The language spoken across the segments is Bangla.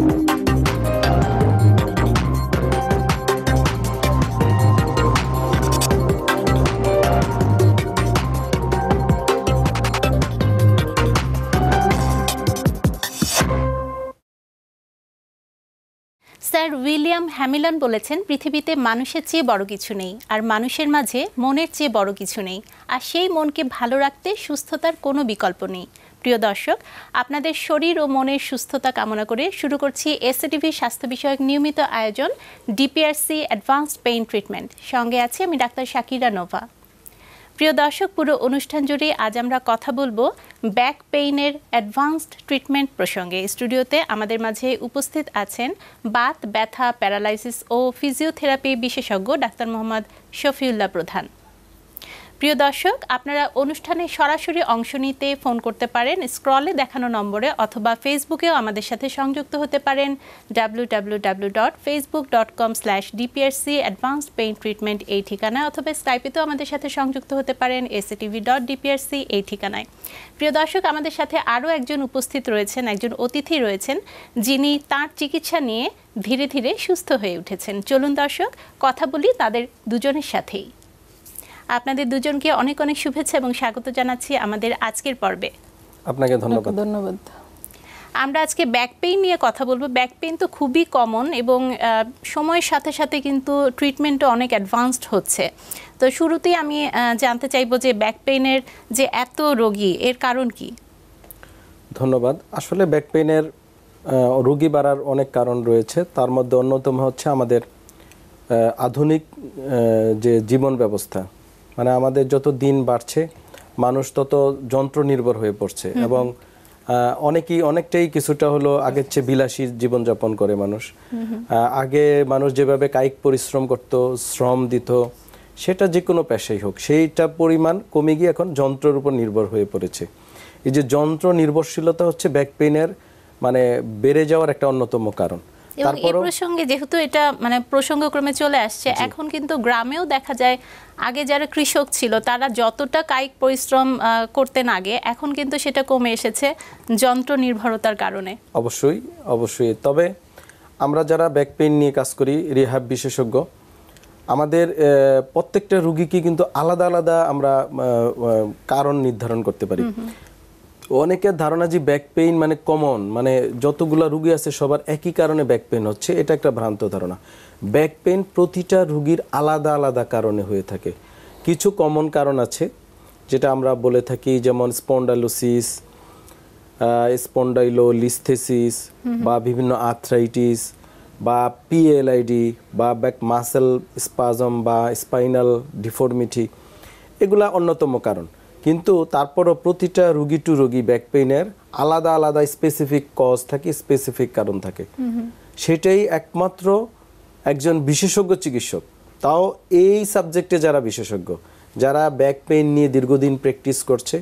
স্যার উইলিয়াম হ্যামিলন বলেছেন পৃথিবীতে মানুষের চেয়ে বড় কিছু নেই আর মানুষের মাঝে মনের চেয়ে বড় কিছু নেই আর সেই মনকে ভালো রাখতে সুস্থতার কোনো বিকল্প নেই প্রিয় দর্শক আপনাদের শরীর ও মনের সুস্থতা কামনা করে শুরু করছি এসএটিভি স্বাস্থ্য বিষয়ক নিয়মিত আয়োজন ডিপিআরসি অ্যাডভান্সড পেইন ট্রিটমেন্ট সঙ্গে আছি আমি ডাক্তার শাকিরা নোভা প্রিয় দর্শক পুরো অনুষ্ঠান জুড়ে আজ আমরা কথা বলবো ব্যাক পেইনের অ্যাডভান্সড ট্রিটমেন্ট প্রসঙ্গে স্টুডিওতে আমাদের মাঝে উপস্থিত আছেন বাত ব্যথা প্যারালাইসিস ও ফিজিওথেরাপি বিশেষজ্ঞ ডাক্তার মোহাম্মদ শফিউল্লাহ প্রধান প্রিয় দর্শক আপনারা অনুষ্ঠানে সরাসরি অংশ নিতে ফোন করতে পারেন স্ক্রলে দেখানো নম্বরে অথবা ফেসবুকেও আমাদের সাথে সংযুক্ত হতে পারেন www.facebook.com dprc advance paint treatment এই ঠিকানায় অথবা স্কাইপেতেও আমাদের সাথে সংযুক্ত হতে পারেন এসএটিভি ডট ডিপিআরসি এই ঠিকানায় প্রিয় দর্শক আমাদের সাথে আরও একজন উপস্থিত রয়েছেন একজন অতিথি রয়েছেন যিনি তার চিকিৎসা নিয়ে ধীরে ধীরে সুস্থ হয়ে উঠেছেন চলুন দর্শক কথা বলি তাদের দুজনের সাথেই আপনাদের দুজনকে অনেক অনেক শুভেচ্ছা এবং স্বাগত জানাচ্ছি আমাদের আজকের পর্বে আপনাকে ধন্যবাদ ধন্যবাদ আমরা আজকে ব্যাক পেইন নিয়ে কথা বলবো ব্যাক পেইন তো খুবই কমন এবং সময়ের সাথে সাথে কিন্তু ট্রিটমেন্টও অনেক অ্যাডভান্সড হচ্ছে তো শুরুতেই আমি জানতে চাইবো যে ব্যাক পেইনের যে এত রোগী এর কারণ কি ধন্যবাদ আসলে ব্যাক পেইনের রোগী বাড়ার অনেক কারণ রয়েছে তার মধ্যে অন্যতম হচ্ছে আমাদের আধুনিক যে জীবন ব্যবস্থা মানে আমাদের যত দিন বাড়ছে মানুষ তত যন্ত্র নির্ভর হয়ে পড়ছে এবং অনেকেই অনেকটাই কিছুটা হলো আগের চেয়ে বিলাসী জীবনযাপন করে মানুষ আগে মানুষ যেভাবে কায়িক পরিশ্রম করত শ্রম দিত সেটা যে কোনো পেশাই হোক সেইটা পরিমাণ কমে গিয়ে এখন যন্ত্রের উপর নির্ভর হয়ে পড়েছে এই যে যন্ত্র নির্ভরশীলতা হচ্ছে ব্যাক পেইনের মানে বেড়ে যাওয়ার একটা অন্যতম কারণ এবং এই প্রসঙ্গে যেহেতু এটা মানে প্রসঙ্গক্রমে চলে আসছে এখন কিন্তু গ্রামেও দেখা যায় আগে যারা কৃষক ছিল তারা যতটা কায়িক পরিশ্রম করতেন আগে এখন কিন্তু সেটা কমে এসেছে যন্ত্র নির্ভরতার কারণে অবশ্যই অবশ্যই তবে আমরা যারা ব্যাক পেইন নিয়ে কাজ করি রিহাব বিশেষজ্ঞ আমাদের প্রত্যেকটা রুগীকে কিন্তু আলাদা আলাদা আমরা কারণ নির্ধারণ করতে পারি অনেকের ধারণা যে ব্যাক পেইন মানে কমন মানে যতগুলো রুগী আছে সবার একই কারণে ব্যাক পেইন হচ্ছে এটা একটা ভ্রান্ত ধারণা ব্যাক পেইন প্রতিটা রুগীর আলাদা আলাদা কারণে হয়ে থাকে কিছু কমন কারণ আছে যেটা আমরা বলে থাকি যেমন স্পন্ডালোসিস স্পন্ডাইলো লিস্থেসিস বা বিভিন্ন আর্থ্রাইটিস বা পিএলআইডি বা ব্যাক মাসেল স্পাজম বা স্পাইনাল ডিফর্মিটি এগুলা অন্যতম কারণ কিন্তু তারপরও প্রতিটা রুগী টু রুগী ব্যাক পেইনের আলাদা আলাদা স্পেসিফিক কজ থাকে স্পেসিফিক কারণ থাকে সেটাই একমাত্র একজন বিশেষজ্ঞ চিকিৎসক তাও এই সাবজেক্টে যারা বিশেষজ্ঞ যারা ব্যাক পেইন নিয়ে দীর্ঘদিন প্র্যাকটিস করছে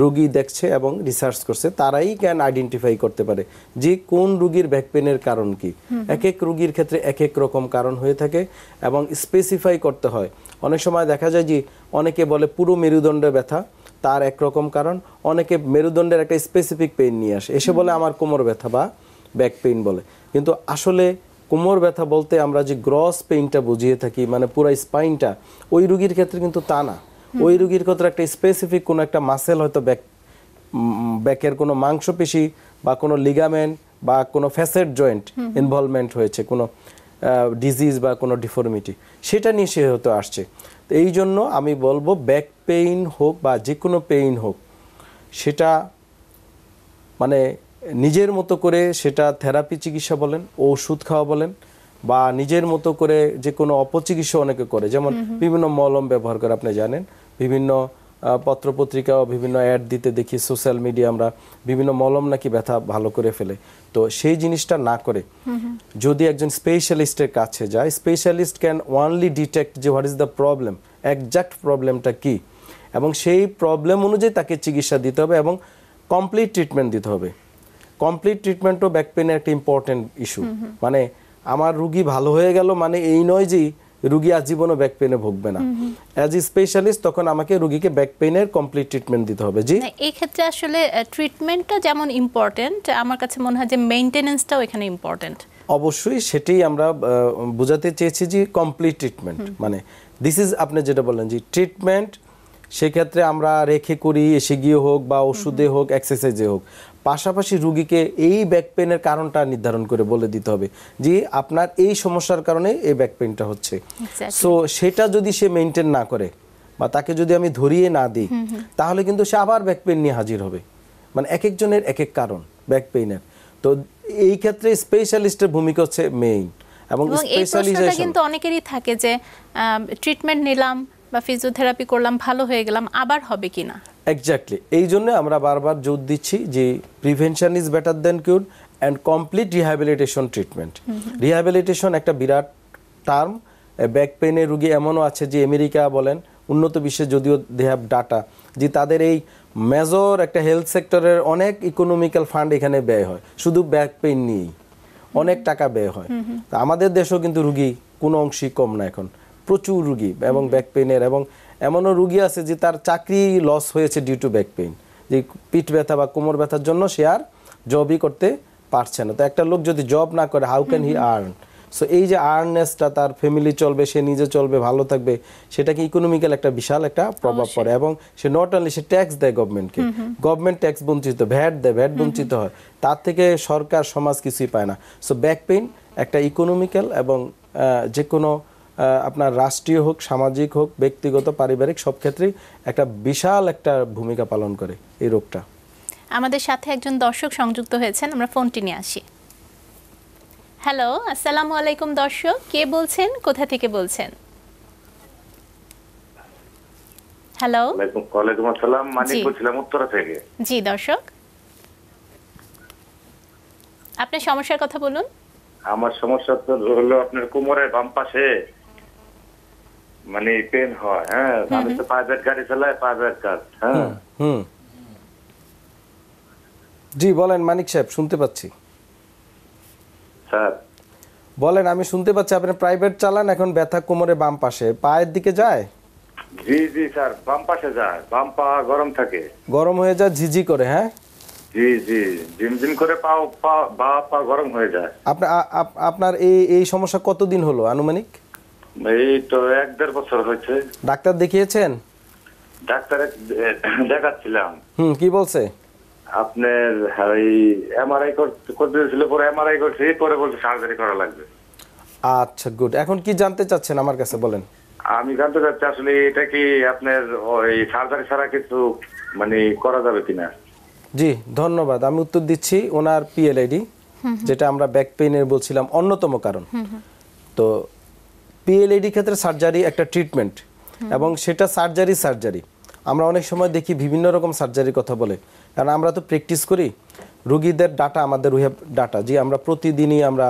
রুগী দেখছে এবং রিসার্চ করছে তারাই ক্যান আইডেন্টিফাই করতে পারে যে কোন রুগীর ব্যাক পেনের কারণ কি এক এক রুগীর ক্ষেত্রে এক এক রকম কারণ হয়ে থাকে এবং স্পেসিফাই করতে হয় অনেক সময় দেখা যায় যে অনেকে বলে পুরো মেরুদণ্ডে ব্যথা তার একরকম কারণ অনেকে মেরুদণ্ডের একটা স্পেসিফিক পেইন নিয়ে আসে এসে বলে আমার কোমর ব্যথা বা ব্যাক পেইন বলে কিন্তু আসলে কোমর ব্যথা বলতে আমরা যে গ্রস পেইনটা বুঝিয়ে থাকি মানে পুরো স্পাইনটা ওই রুগীর ক্ষেত্রে কিন্তু তা না ওই রুগীর ক্ষেত্রে একটা স্পেসিফিক কোনো একটা মাসেল হয়তো ব্যাক ব্যাকের কোনো মাংসপেশি বা কোনো লিগামেন্ট বা কোনো ফ্যাসেট জয়েন্ট ইনভলভমেন্ট হয়েছে কোনো ডিজিজ বা কোনো ডিফর্মিটি সেটা নিয়ে সে হয়তো আসছে তো এই জন্য আমি বলবো ব্যাক পেইন হোক বা যে কোনো পেইন হোক সেটা মানে নিজের মতো করে সেটা থেরাপি চিকিৎসা বলেন ওষুধ খাওয়া বলেন বা নিজের মতো করে যে কোনো অপচিকিৎসা অনেকে করে যেমন বিভিন্ন মলম ব্যবহার করে আপনি জানেন বিভিন্ন পত্রপত্রিকা বিভিন্ন অ্যাড দিতে দেখি সোশ্যাল মিডিয়া আমরা বিভিন্ন মলম নাকি ব্যথা ভালো করে ফেলে তো সেই জিনিসটা না করে যদি একজন স্পেশালিস্টের কাছে যায় স্পেশালিস্ট ক্যান ওয়ানলি ডিটেক্ট যে what is the problem exact প্রবলেমটা কি এবং সেই প্রবলেম অনুযায়ী তাকে চিকিৎসা দিতে হবে এবং কমপ্লিট ট্রিটমেন্ট দিতে হবে কমপ্লিট ট্রিটমেন্টও ব্যাক পেনের একটা ইম্পর্টেন্ট ইস্যু মানে আমার রুগী ভালো হয়ে গেল মানে এই নয় যে রুগী আজীবনও ব্যাক পেনে ভুগবে না অ্যাজ এ স্পেশালিস্ট তখন আমাকে রুগীকে ব্যাক পেনের কমপ্লিট ট্রিটমেন্ট দিতে হবে জি এই ক্ষেত্রে আসলে ট্রিটমেন্টটা যেমন ইম্পর্টেন্ট আমার কাছে মনে হয় যে মেইনটেনেন্সটাও এখানে ইম্পর্টেন্ট অবশ্যই সেটাই আমরা বোঝাতে চেয়েছি যে কমপ্লিট ট্রিটমেন্ট মানে দিস ইজ আপনি যেটা বললেন যে ট্রিটমেন্ট সেক্ষেত্রে আমরা রেখে করি এসে গিয়ে হোক বা ওষুধে হোক এক্সারসাইজে হোক পাশাপাশি রুগীকে এই ব্যাক পেনের কারণটা নির্ধারণ করে বলে দিতে হবে যে আপনার এই সমস্যার কারণে এই ব্যাক পেনটা হচ্ছে সো সেটা যদি সে মেনটেন না করে বা তাকে যদি আমি ধরিয়ে না দিই তাহলে কিন্তু সে আবার ব্যাক পেন নিয়ে হাজির হবে মানে এক একজনের এক এক কারণ ব্যাক পেনের তো এই ক্ষেত্রে স্পেশালিস্টের ভূমিকা হচ্ছে মেইন এবং স্পেশালিস্টটা কিন্তু অনেকেরই থাকে যে ট্রিটমেন্ট নিলাম বা ফিজিওথেরাপি করলাম ভালো হয়ে গেলাম আবার হবে কিনা এক্স্যাক্টলি এই জন্য আমরা বারবার জোর দিচ্ছি যে prevention is better than cure and complete rehabilitation treatment rehabilitation একটা বিরাট টার্ম ব্যাক পেনের রুগী এমনও আছে যে আমেরিকা বলেন উন্নত বিশ্বে যদিও দে হ্যাভ ডাটা যে তাদের এই মেজর একটা হেলথ সেক্টরের অনেক ইকোনমিক্যাল ফান্ড এখানে ব্যয় হয় শুধু ব্যাক পেন নিয়েই অনেক টাকা ব্যয় হয় আমাদের দেশেও কিন্তু রুগী কোনো অংশই কম না এখন প্রচুর রুগী এবং ব্যাক পেনের এবং এমনও রুগী আছে যে তার চাকরি লস হয়েছে ডিউ টু ব্যাক পেইন যে পিঠ ব্যথা বা কোমর ব্যথার জন্য সে আর জবই করতে পারছে না তো একটা লোক যদি জব না করে how can he earn so এই যে আর্নেসটা তার ফ্যামিলি চলবে সে নিজে চলবে ভালো থাকবে সেটাকে ইকোনমিক্যাল একটা বিশাল একটা প্রভাব পড়ে এবং সে নট অনলি সে ট্যাক্স দেয় গভর্নমেন্টকে গভর্নমেন্ট ট্যাক্স বঞ্চিত ভ্যাট দেয় ভ্যাট বঞ্চিত হয় তার থেকে সরকার সমাজ কিছুই পায় না সো ব্যাক পেইন একটা ইকোনমিক্যাল এবং যে কোনো আপনার রাষ্ট্রীয় হোক সামাজিক হোক ব্যক্তিগত পারিবারিক সব ক্ষেত্রেই একটা বিশাল একটা ভূমিকা পালন করে এই রোগটা আমাদের সাথে একজন দর্শক সংযুক্ত হয়েছেন আমরা ফোনটি নিয়ে আসি হ্যালো আসসালামু আলাইকুম দর্শক কে বলছেন কোথা থেকে বলছেন হ্যালো ওয়ালাইকুম আসসালাম মানিক বলছিলাম উত্তরা থেকে জি দর্শক আপনার সমস্যার কথা বলুন আমার সমস্যা তো হলো আপনার কোমরের বাম পাশে মানে পেন হয় হ্যাঁ আমি তো হাজার গাড়ি চালাই হাজার কাজ হ্যাঁ জি বলেন মানিক সাহেব শুনতে পাচ্ছি স্যার বলেন আমি শুনতে পাচ্ছি আপনি প্রাইভেট চালান এখন ব্যথা কোমরে বাম পাশে পায়ের দিকে যায় জি জি স্যার বাম পাশে যায় বাম পা গরম থাকে গরম হয়ে যায় ঝিঝি করে হ্যাঁ জি জি ঝিমঝিম করে পা পা বা পা গরম হয়ে যায় আপনার আপনার এই এই সমস্যা কতদিন হলো আনুমানিক এই তো এক দেড় বছর হয়েছে ডাক্তার দেখিয়েছেন ডাক্তার দেখাচ্ছিলাম হুম কি বলছে আপনার এই এমআরআই করতে দিয়েছিল পরে এমআরআই করছি পরে বলছে সার্জারি করা লাগবে আচ্ছা গুড এখন কি জানতে চাচ্ছেন আমার কাছে বলেন আমি জানতে চাচ্ছি আসলে এটা কি আপনার ওই সার্জারি ছাড়া কিছু মানে করা যাবে কিনা জি ধন্যবাদ আমি উত্তর দিচ্ছি ওনার পিএলআইডি যেটা আমরা ব্যাক পেইনের বলছিলাম অন্যতম কারণ তো পিএলএডি ক্ষেত্রে সার্জারি একটা ট্রিটমেন্ট এবং সেটা সার্জারি সার্জারি আমরা অনেক সময় দেখি বিভিন্ন রকম সার্জারির কথা বলে কারণ আমরা তো প্র্যাকটিস করি রুগীদের ডাটা আমাদের রুহেব ডাটা যে আমরা প্রতিদিনই আমরা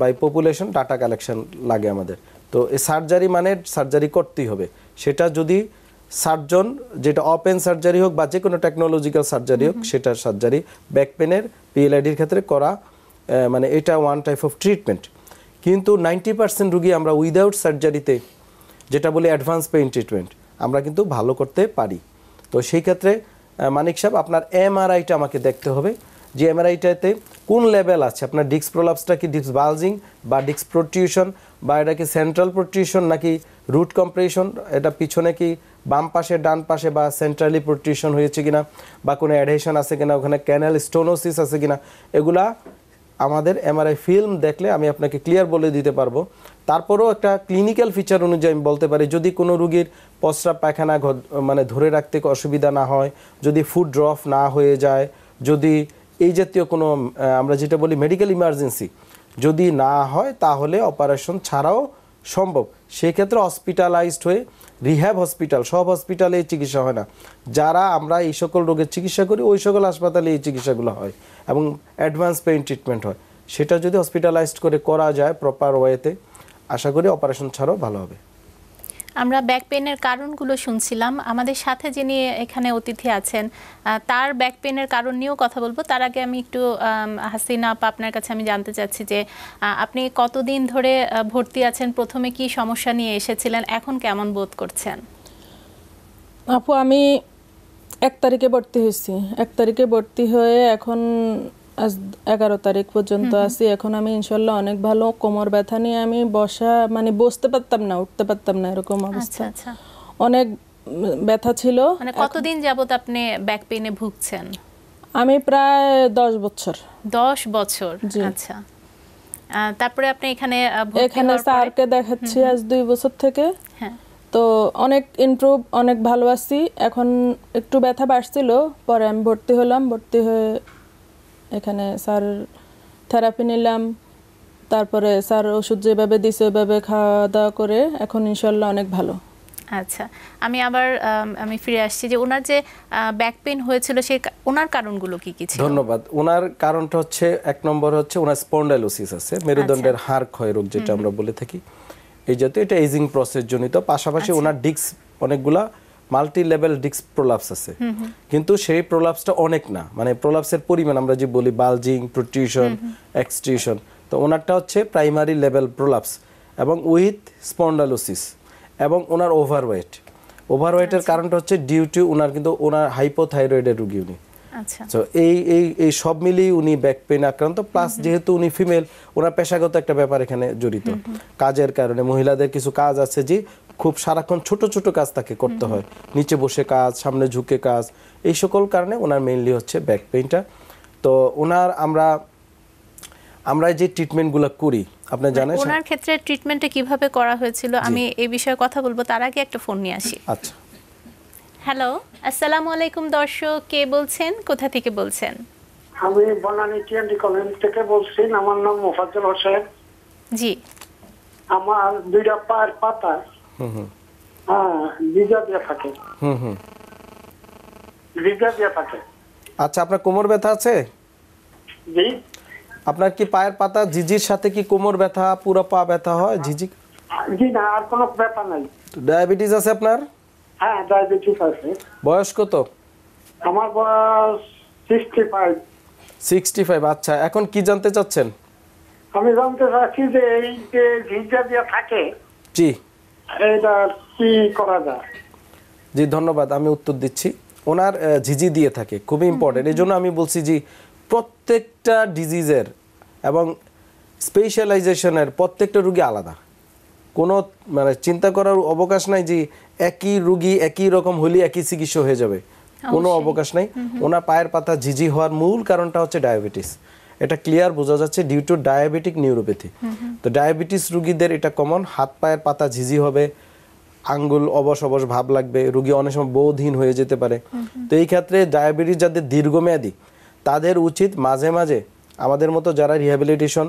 বাই পপুলেশন ডাটা কালেকশন লাগে আমাদের তো এই সার্জারি মানে সার্জারি করতেই হবে সেটা যদি সার্জন যেটা অপেন সার্জারি হোক বা যে কোনো টেকনোলজিক্যাল সার্জারি হোক সেটা সার্জারি ব্যাক পেনের পিএলআইডির ক্ষেত্রে করা মানে এটা ওয়ান টাইপ অফ ট্রিটমেন্ট কিন্তু নাইনটি পার্সেন্ট রুগী আমরা উইদাউট সার্জারিতে যেটা বলি অ্যাডভান্স পেইন ট্রিটমেন্ট আমরা কিন্তু ভালো করতে পারি তো সেই ক্ষেত্রে মানিক সাহেব আপনার এমআরআইটা আমাকে দেখতে হবে যে এমআরআইটাতে কোন লেভেল আছে আপনার ডিস্ক প্রলাপসটা কি ডিস্ক বালজিং বা ডিস্ক প্রোটিউশন বা এটা কি সেন্ট্রাল প্রোটিউশন নাকি রুট কম্প্রেশন এটা পিছনে কি বাম পাশে ডান পাশে বা সেন্ট্রালি প্রোটিউশন হয়েছে কিনা বা কোনো অ্যাডহেশন আছে কিনা ওখানে ক্যানেল স্টোনোসিস আছে কিনা এগুলা আমাদের এমআরআই ফিল্ম দেখলে আমি আপনাকে ক্লিয়ার বলে দিতে পারবো তারপরেও একটা ক্লিনিক্যাল ফিচার অনুযায়ী আমি বলতে পারি যদি কোনো রুগীর প্রস্রাব পায়খানা মানে ধরে রাখতে অসুবিধা না হয় যদি ফুড ড্রপ না হয়ে যায় যদি এই জাতীয় কোনো আমরা যেটা বলি মেডিকেল ইমার্জেন্সি যদি না হয় তাহলে অপারেশন ছাড়াও সম্ভব সেক্ষেত্রে হসপিটালাইজড হয়ে রিহ্যাব হসপিটাল সব হসপিটালে এই চিকিৎসা হয় না যারা আমরা এই সকল রোগের চিকিৎসা করি ওই সকল হাসপাতালে এই চিকিৎসাগুলো হয় এবং অ্যাডভান্স পেইন ট্রিটমেন্ট হয় সেটা যদি হসপিটালাইজড করে করা যায় প্রপার ওয়েতে আশা করি অপারেশন ছাড়াও ভালো হবে আমরা ব্যাক পেনের কারণগুলো শুনছিলাম আমাদের সাথে যিনি এখানে অতিথি আছেন তার ব্যাক পেনের কারণ নিয়েও কথা বলবো তার আগে আমি একটু হাসিনা আপা আপনার কাছে আমি জানতে চাচ্ছি যে আপনি কতদিন ধরে ভর্তি আছেন প্রথমে কি সমস্যা নিয়ে এসেছিলেন এখন কেমন বোধ করছেন আপু আমি এক তারিখে ভর্তি হয়েছি এক তারিখে ভর্তি হয়ে এখন আজ এগারো তারিখ পর্যন্ত আছি এখন আমি ইনশাল্লাহ অনেক ভালো কোমর ব্যথা নিয়ে আমি বসা মানে বসতে পারতাম না উঠতে পারতাম না এরকম অবস্থা আচ্ছা, আচ্ছা। অনেক ব্যথা ছিল মানে কতদিন যাবত আপনি ব্যাক পেইনে ভুগছেন আমি প্রায় দশ বছর দশ বছর আচ্ছা তারপরে আপনি এখানে এখানে স্যারকে দেখাচ্ছি আজ দুই বছর থেকে হ্যাঁ। তো অনেক ইমপ্রুভ অনেক ভালো আছি এখন একটু ব্যথা বাড়ছিল পরে আমি ভর্তি হলাম ভর্তি হয়ে এখানে স্যার থেরাপি নিলাম তারপরে স্যার ওষুধ যেভাবে দিছে ওইভাবে খাওয়া দাওয়া করে এখন ইনশাল্লাহ অনেক ভালো আচ্ছা আমি আবার আমি ফিরে আসছি যে ওনার যে ব্যাক পেন হয়েছিল সেই ওনার কারণগুলো কি কি ছিল ধন্যবাদ ওনার কারণটা হচ্ছে এক নম্বর হচ্ছে ওনার স্পন্ডাইলোসিস আছে মেরুদণ্ডের আচ্ছা। হাড় ক্ষয় রোগ যেটা আমরা বলে থাকি এই জাতীয় এটা এজিং প্রসেস জনিত পাশাপাশি আচ্ছা। ওনার ডিস্ক অনেকগুলা মাল্টি লেভেল ডিস্ক প্রোলাপস আছে কিন্তু সেই প্রোলাপসটা অনেক না মানে প্রোলাপসের পরিমাণ আমরা যে বলি বালজিং প্রোটিউশন এক্সটিউশন তো ওনারটা হচ্ছে প্রাইমারি লেভেল প্রোলাপস এবং উইথ স্পন্ডালোসিস এবং ওনার ওভারওয়েট ওভারওয়েটের আচ্ছা। কারণটা হচ্ছে ডিউ টু ওনার কিন্তু ওনার হাইপোথাইরয়েডের রুগী উনি তো আচ্ছা। এই এই এই সব মিলিয়ে উনি ব্যাক পেইন আক্রান্ত প্লাস যেহেতু উনি ফিমেল ওনার পেশাগত একটা ব্যাপার এখানে জড়িত কাজের কারণে মহিলাদের কিছু কাজ আছে যে খুব সারাক্ষণ ছোট ছোট কাজ তাকে করতে হয় নিচে বসে কাজ সামনে ঝুঁকে কাজ এই সকল কারণে ওনার মেইনলি হচ্ছে ব্যাক পেইনটা তো ওনার আমরা আমরা যে ট্রিটমেন্টগুলো করি আপনি মানে জানেন ওনার ক্ষেত্রে ট্রিটমেন্টটা কিভাবে করা হয়েছিল আমি এই বিষয়ে কথা বলবো তার আগে একটা ফোন নিয়ে আসি আচ্ছা হ্যালো আসসালামু আলাইকুম দর্শক কে বলছেন কোথা থেকে বলছেন আমি বনানী টিএনডি কলেজ থেকে বলছি আমার নাম মুফাজ্জল হোসেন জি আমার দুইটা পায়ের পাতা হ্যাঁ ভিজা দিয়ে থাকে ভিজা দিয়ে থাকে আচ্ছা আপনার কোমর ব্যথা আছে জি আপনার কি পায়ের পাতা জিজির সাথে কি কোমর ব্যথা পুরো পা ব্যথা হয় ঝিঝি জি না আর কোনো ব্যথা নাই ডায়াবেটিস আছে আপনার হ্যাঁ ডায়াবেটিস বয়স কত আমার বয়স সিক্সটি ফাইভ সিক্সটি ফাইভ আচ্ছা এখন কি জানতে চাচ্ছেন আমি জানতে চাচ্ছি যে এই যে ভিজা দিয়ে থাকে জি এটা কি করা যায় জি ধন্যবাদ আমি উত্তর দিচ্ছি ওনার ঝিঝি দিয়ে থাকে খুবই ইম্পর্টেন্ট এই জন্য আমি বলছি যে প্রত্যেকটা ডিজিজের এবং স্পেশালাইজেশনের প্রত্যেকটা রুগী আলাদা কোনো মানে চিন্তা করার অবকাশ নাই যে একই রুগী একই রকম হলে একই চিকিৎসা হয়ে যাবে কোনো অবকাশ নাই ওনার পায়ের পাতা ঝিঝি হওয়ার মূল কারণটা হচ্ছে ডায়াবেটিস এটা ক্লিয়ার বোঝা যাচ্ছে ডিউ টু ডায়াবেটিক নিউরোপ্যাথি তো ডায়াবেটিস রুগীদের এটা কমন হাত পায়ের পাতা ঝিঝি হবে আঙ্গুল অবশ অবশ ভাব লাগবে রুগী অনেক সময় বৌধীন হয়ে যেতে পারে তো এই ক্ষেত্রে ডায়াবেটিস যাদের দীর্ঘমেয়াদী তাদের উচিত মাঝে মাঝে আমাদের মতো যারা রিহ্যাবিলিটেশন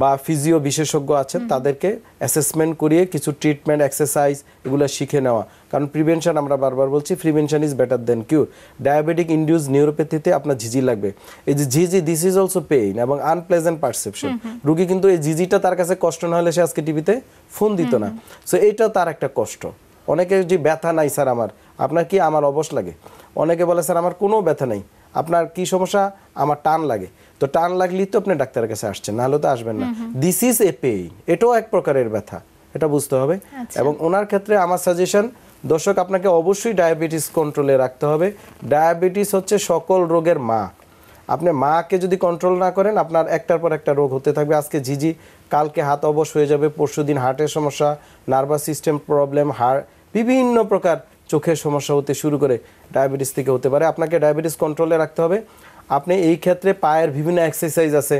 বা ফিজিও বিশেষজ্ঞ আছেন তাদেরকে অ্যাসেসমেন্ট করিয়ে কিছু ট্রিটমেন্ট এক্সারসাইজ এগুলো শিখে নেওয়া কারণ প্রিভেনশন আমরা বারবার বলছি prevention is better than cure diabetic induced নিউরোপ্যাথিতে আপনার ঝিঝি লাগবে এই যে ঝিঝি দিস ইজ অলসো পেইন এবং আনপ্লেজেন্ট পারসেপশন রুগী কিন্তু এই ঝিঝিটা তার কাছে কষ্ট না হলে সে আজকে টিভিতে ফোন দিত না সো এইটা তার একটা কষ্ট অনেকে যে ব্যথা নাই স্যার আমার আপনার কি আমার অবশ লাগে অনেকে বলে স্যার আমার কোনো ব্যথা নাই আপনার কি সমস্যা আমার টান লাগে তো টান লাগলেই তো আপনি ডাক্তারের কাছে আসছেন নাহলে তো আসবেন না দিস ইজ এ পেইন এটাও এক প্রকারের ব্যথা এটা বুঝতে হবে আচ্ছা। এবং ওনার ক্ষেত্রে আমার সাজেশন দর্শক আপনাকে অবশ্যই ডায়াবেটিস কন্ট্রোলে রাখতে হবে ডায়াবেটিস হচ্ছে সকল রোগের মা আপনি মাকে যদি কন্ট্রোল না করেন আপনার একটার পর একটা রোগ হতে থাকবে আজকে ঝিঝি কালকে হাত অবশ হয়ে যাবে পরশু দিন হার্টের সমস্যা নার্ভাস সিস্টেম প্রবলেম হার বিভিন্ন প্রকার চোখের সমস্যা হতে শুরু করে ডায়াবেটিস থেকে হতে পারে আপনাকে ডায়াবেটিস কন্ট্রোলে রাখতে হবে আপনি এই ক্ষেত্রে পায়ের বিভিন্ন এক্সারসাইজ আছে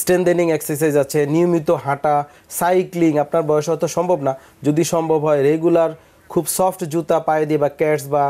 স্ট্রেনদেনিং এক্সারসাইজ আছে নিয়মিত হাঁটা সাইক্লিং আপনার বয়স হয়তো সম্ভব না যদি সম্ভব হয় রেগুলার খুব সফট জুতা পায়ে দিয়ে বা ক্যাটস বা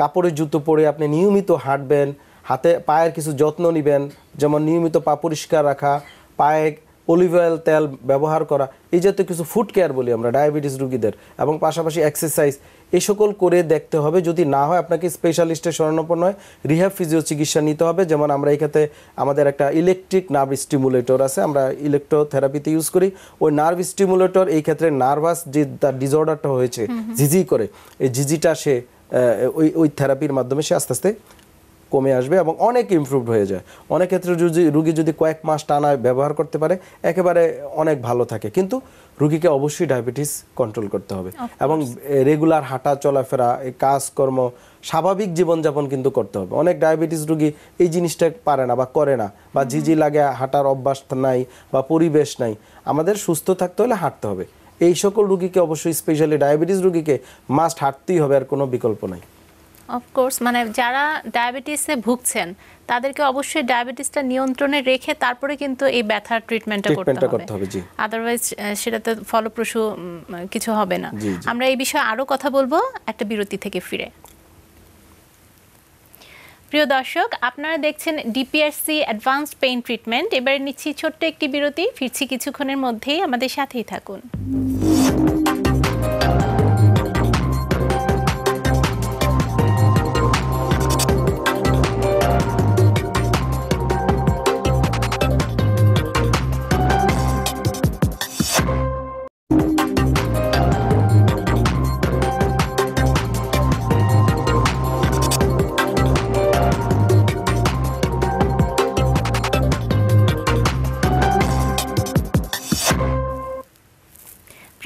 কাপড়ের জুতো পরে আপনি নিয়মিত হাঁটবেন হাতে পায়ের কিছু যত্ন নেবেন যেমন নিয়মিত পা পরিষ্কার রাখা পায়ে অলিভ অয়েল তেল ব্যবহার করা এই জাতীয় কিছু ফুড কেয়ার বলি আমরা ডায়াবেটিস রুগীদের এবং পাশাপাশি এক্সারসাইজ এই সকল করে দেখতে হবে যদি না হয় আপনাকে স্পেশালিস্টের শরণাপন্ন হয় রিহ্যাব ফিজিও চিকিৎসা নিতে হবে যেমন আমরা এখানে আমাদের একটা ইলেকট্রিক নার্ভ স্টিমুলেটর আছে আমরা ইলেকট্রোথেরাপিতে ইউজ করি ওই নার্ভ স্টিমুলেটর এই ক্ষেত্রে নার্ভাস যে তার ডিসঅর্ডারটা হয়েছে ঝিঝি করে এই ঝিঝিটা সে ওই ওই থেরাপির মাধ্যমে সে আস্তে আস্তে কমে আসবে এবং অনেক ইমপ্রুভড হয়ে যায় অনেক ক্ষেত্রে যদি রুগী যদি কয়েক মাস টানা ব্যবহার করতে পারে একেবারে অনেক ভালো থাকে কিন্তু রুগীকে অবশ্যই ডায়াবেটিস কন্ট্রোল করতে হবে এবং রেগুলার হাঁটা চলাফেরা কাজকর্ম স্বাভাবিক জীবনযাপন কিন্তু করতে হবে অনেক ডায়াবেটিস রুগী এই জিনিসটা পারে না বা করে না বা ঝিঝি লাগে হাঁটার অভ্যাস নাই বা পরিবেশ নাই আমাদের সুস্থ থাকতে হলে হাঁটতে হবে এই সকল রুগীকে অবশ্যই স্পেশালি ডায়াবেটিস রুগীকে মাস্ট হাঁটতেই হবে আর কোনো বিকল্প নাই অফকোর্স মানে যারা ডায়াবেটিসে ভুগছেন তাদেরকে অবশ্যই ডায়াবেটিসটা নিয়ন্ত্রণে রেখে তারপরে কিন্তু এই ব্যথার ট্রিটমেন্টটা করতে হবে আদারওয়াইজ সেটাতে ফলপ্রসূ কিছু হবে না আমরা এই বিষয়ে আরও কথা বলবো একটা বিরতি থেকে ফিরে প্রিয় দর্শক আপনারা দেখছেন ডিপিআরসি অ্যাডভান্স পেইন ট্রিটমেন্ট এবারে নিচ্ছি ছোট্ট একটি বিরতি ফিরছি কিছুক্ষণের মধ্যেই আমাদের সাথেই থাকুন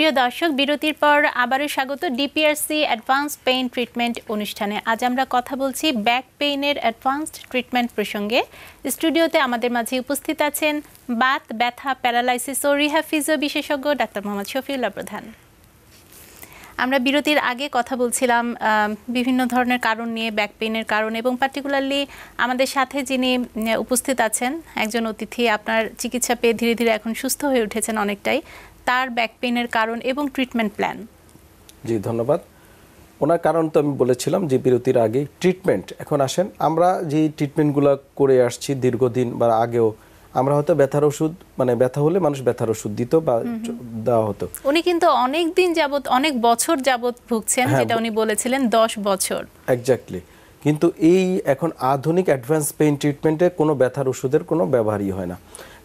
প্রিয় দর্শক বিরতির পর আবারও স্বাগত ডিপিআরসি অ্যাডভান্স পেইন ট্রিটমেন্ট অনুষ্ঠানে আজ আমরা কথা বলছি ব্যাক পেইনের অ্যাডভান্সড ট্রিটমেন্ট প্রসঙ্গে স্টুডিওতে আমাদের মাঝে উপস্থিত আছেন বাত ব্যথা প্যারালাইসিস ও রিহ্যাফিজিও বিশেষজ্ঞ ডাক্তার মোহাম্মদ শফিউল্লাহ প্রধান আমরা বিরতির আগে কথা বলছিলাম বিভিন্ন ধরনের কারণ নিয়ে ব্যাক পেইনের কারণ এবং পার্টিকুলারলি আমাদের সাথে যিনি উপস্থিত আছেন একজন অতিথি আপনার চিকিৎসা পেয়ে ধীরে ধীরে এখন সুস্থ হয়ে উঠেছেন অনেকটাই তার ব্যাক পেনের কারণ এবং ট্রিটমেন্ট প্ল্যান জি ধন্যবাদ ওনার কারণ তো আমি বলেছিলাম যে বিরতির আগে ট্রিটমেন্ট এখন আসেন আমরা যে ট্রিটমেন্টগুলো করে আসছি দীর্ঘদিন বা আগেও আমরা হয়তো ব্যথার ওষুধ মানে ব্যথা হলে মানুষ ব্যথার ওষুধ দিত বা দেওয়া হতো উনি কিন্তু অনেক দিন যাবত অনেক বছর যাবত ভুগছেন হ্যাঁ, যেটা উনি বলেছিলেন দশ বছর এক্স্যাক্টলি কিন্তু এই এখন আধুনিক অ্যাডভান্স পেইন ট্রিটমেন্টে কোনো ব্যথার ওষুধের কোনো ব্যবহারই হয় না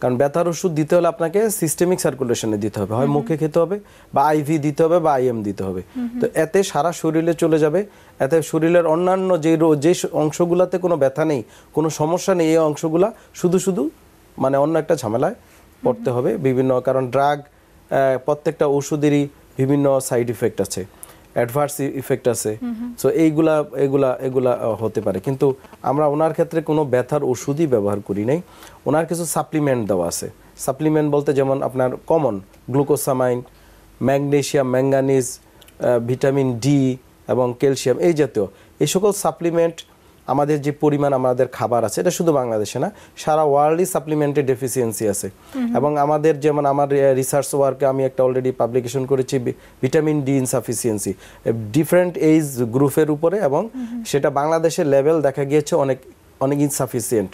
কারণ ব্যথার ওষুধ দিতে হলে আপনাকে সিস্টেমিক সার্কুলেশনে দিতে হবে হয় মুখে খেতে হবে বা আইভি দিতে হবে বা আইএম দিতে হবে তো এতে সারা শরীরে চলে যাবে এতে শরীরের অন্যান্য যে যে অংশগুলাতে কোনো ব্যথা নেই কোনো সমস্যা নেই এই অংশগুলা শুধু শুধু মানে অন্য একটা ঝামেলায় পড়তে হবে বিভিন্ন কারণ ড্রাগ প্রত্যেকটা ওষুধেরই বিভিন্ন সাইড ইফেক্ট আছে অ্যাডভার্স ইফেক্ট আছে সো এইগুলা এগুলা এগুলা হতে পারে কিন্তু আমরা ওনার ক্ষেত্রে কোনো ব্যথার ওষুধই ব্যবহার করি নাই ওনার কিছু সাপ্লিমেন্ট দেওয়া আছে সাপ্লিমেন্ট বলতে যেমন আপনার common glucosamine magnesium manganese vitamin D এবং ক্যালসিয়াম এই জাতীয় এই সকল সাপ্লিমেন্ট আমাদের যে পরিমাণ আমাদের খাবার আছে এটা শুধু বাংলাদেশে না সারা ওয়ার্ল্ডই সাপ্লিমেন্টের ডেফিসিয়েন্সি আছে এবং আমাদের যেমন আমার রিসার্চ ওয়ার্কে আমি একটা অলরেডি পাবলিকেশন করেছি vitamin D insufficiency different age গ্রুপের উপরে এবং সেটা বাংলাদেশের লেভেল দেখা গিয়েছে অনেক অনেক ইনসাফিসিয়েন্ট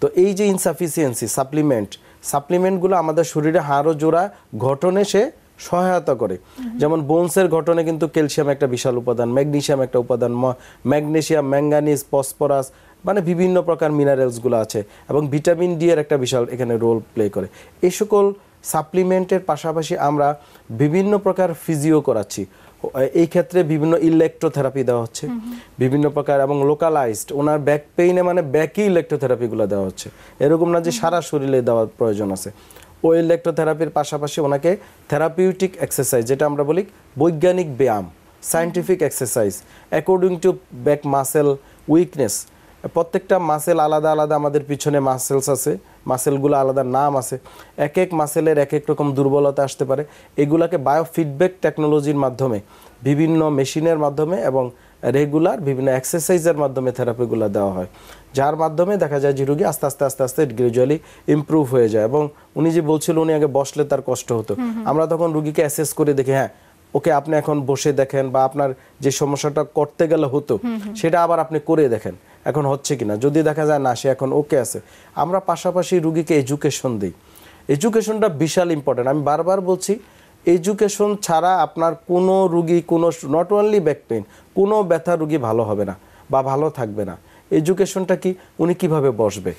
তো এই যে ইনসাফিসিয়েন্সি সাপ্লিমেন্ট সাপ্লিমেন্টগুলো আমাদের শরীরে হাড় জোড়া ঘটনে সে সহায়তা করে যেমন বোনসের ঘটনে কিন্তু ক্যালসিয়াম একটা বিশাল উপাদান ম্যাগনেশিয়াম একটা উপাদান ম্যাগনেশিয়াম ম্যাঙ্গানিজ ফসফরাস মানে বিভিন্ন প্রকার মিনারেলসগুলো আছে এবং ভিটামিন ডি এর একটা বিশাল এখানে রোল প্লে করে এই সকল সাপ্লিমেন্টের পাশাপাশি আমরা বিভিন্ন প্রকার ফিজিও করাচ্ছি এই ক্ষেত্রে বিভিন্ন ইলেকট্রোথেরাপি দেওয়া হচ্ছে বিভিন্ন প্রকার এবং লোকালাইজড ওনার ব্যাক পেইনে মানে ব্যাকই ইলেকট্রোথেরাপিগুলো দেওয়া হচ্ছে এরকম না যে সারা শরীরে দেওয়ার প্রয়োজন আছে ওই ইলেকট্রোথেরাপির পাশাপাশি ওনাকে থেরাপিউটিক এক্সারসাইজ যেটা আমরা বলি বৈজ্ঞানিক ব্যায়াম scientific exercise according to back muscle weakness প্রত্যেকটা মাসেল আলাদা আলাদা আমাদের পিছনে মাসেলস আছে মাসেলগুলো আলাদা নাম আছে এক এক মাসেলের এক এক রকম দুর্বলতা আসতে পারে এগুলাকে ফিডব্যাক টেকনোলজির মাধ্যমে বিভিন্ন মেশিনের মাধ্যমে এবং রেগুলার বিভিন্ন এক্সারসাইজের মাধ্যমে থেরাপিগুলো দেওয়া হয় যার মাধ্যমে দেখা যায় যে রুগী আস্তে আস্তে আস্তে আস্তে গ্রেজুয়ালি ইম্প্রুভ হয়ে যায় এবং উনি যে বলছিল উনি আগে বসলে তার কষ্ট হতো আমরা তখন রুগীকে অ্যাসেস করে দেখি হ্যাঁ ওকে আপনি এখন বসে দেখেন বা আপনার যে সমস্যাটা করতে গেলে হতো সেটা আবার আপনি করে দেখেন এখন হচ্ছে কিনা যদি দেখা যায় না সে এখন ওকে আছে আমরা পাশাপাশি রুগীকে এডুকেশন দিই এডুকেশনটা বিশাল ইম্পর্টেন্ট আমি বারবার বলছি এডুকেশন ছাড়া আপনার কোনো রুগী কোনো নট অনলি ব্যাক পেইন কোনো ব্যথা রুগী ভালো হবে না বা ভালো থাকবে না এডুকেশনটা কি উনি কিভাবে বসবে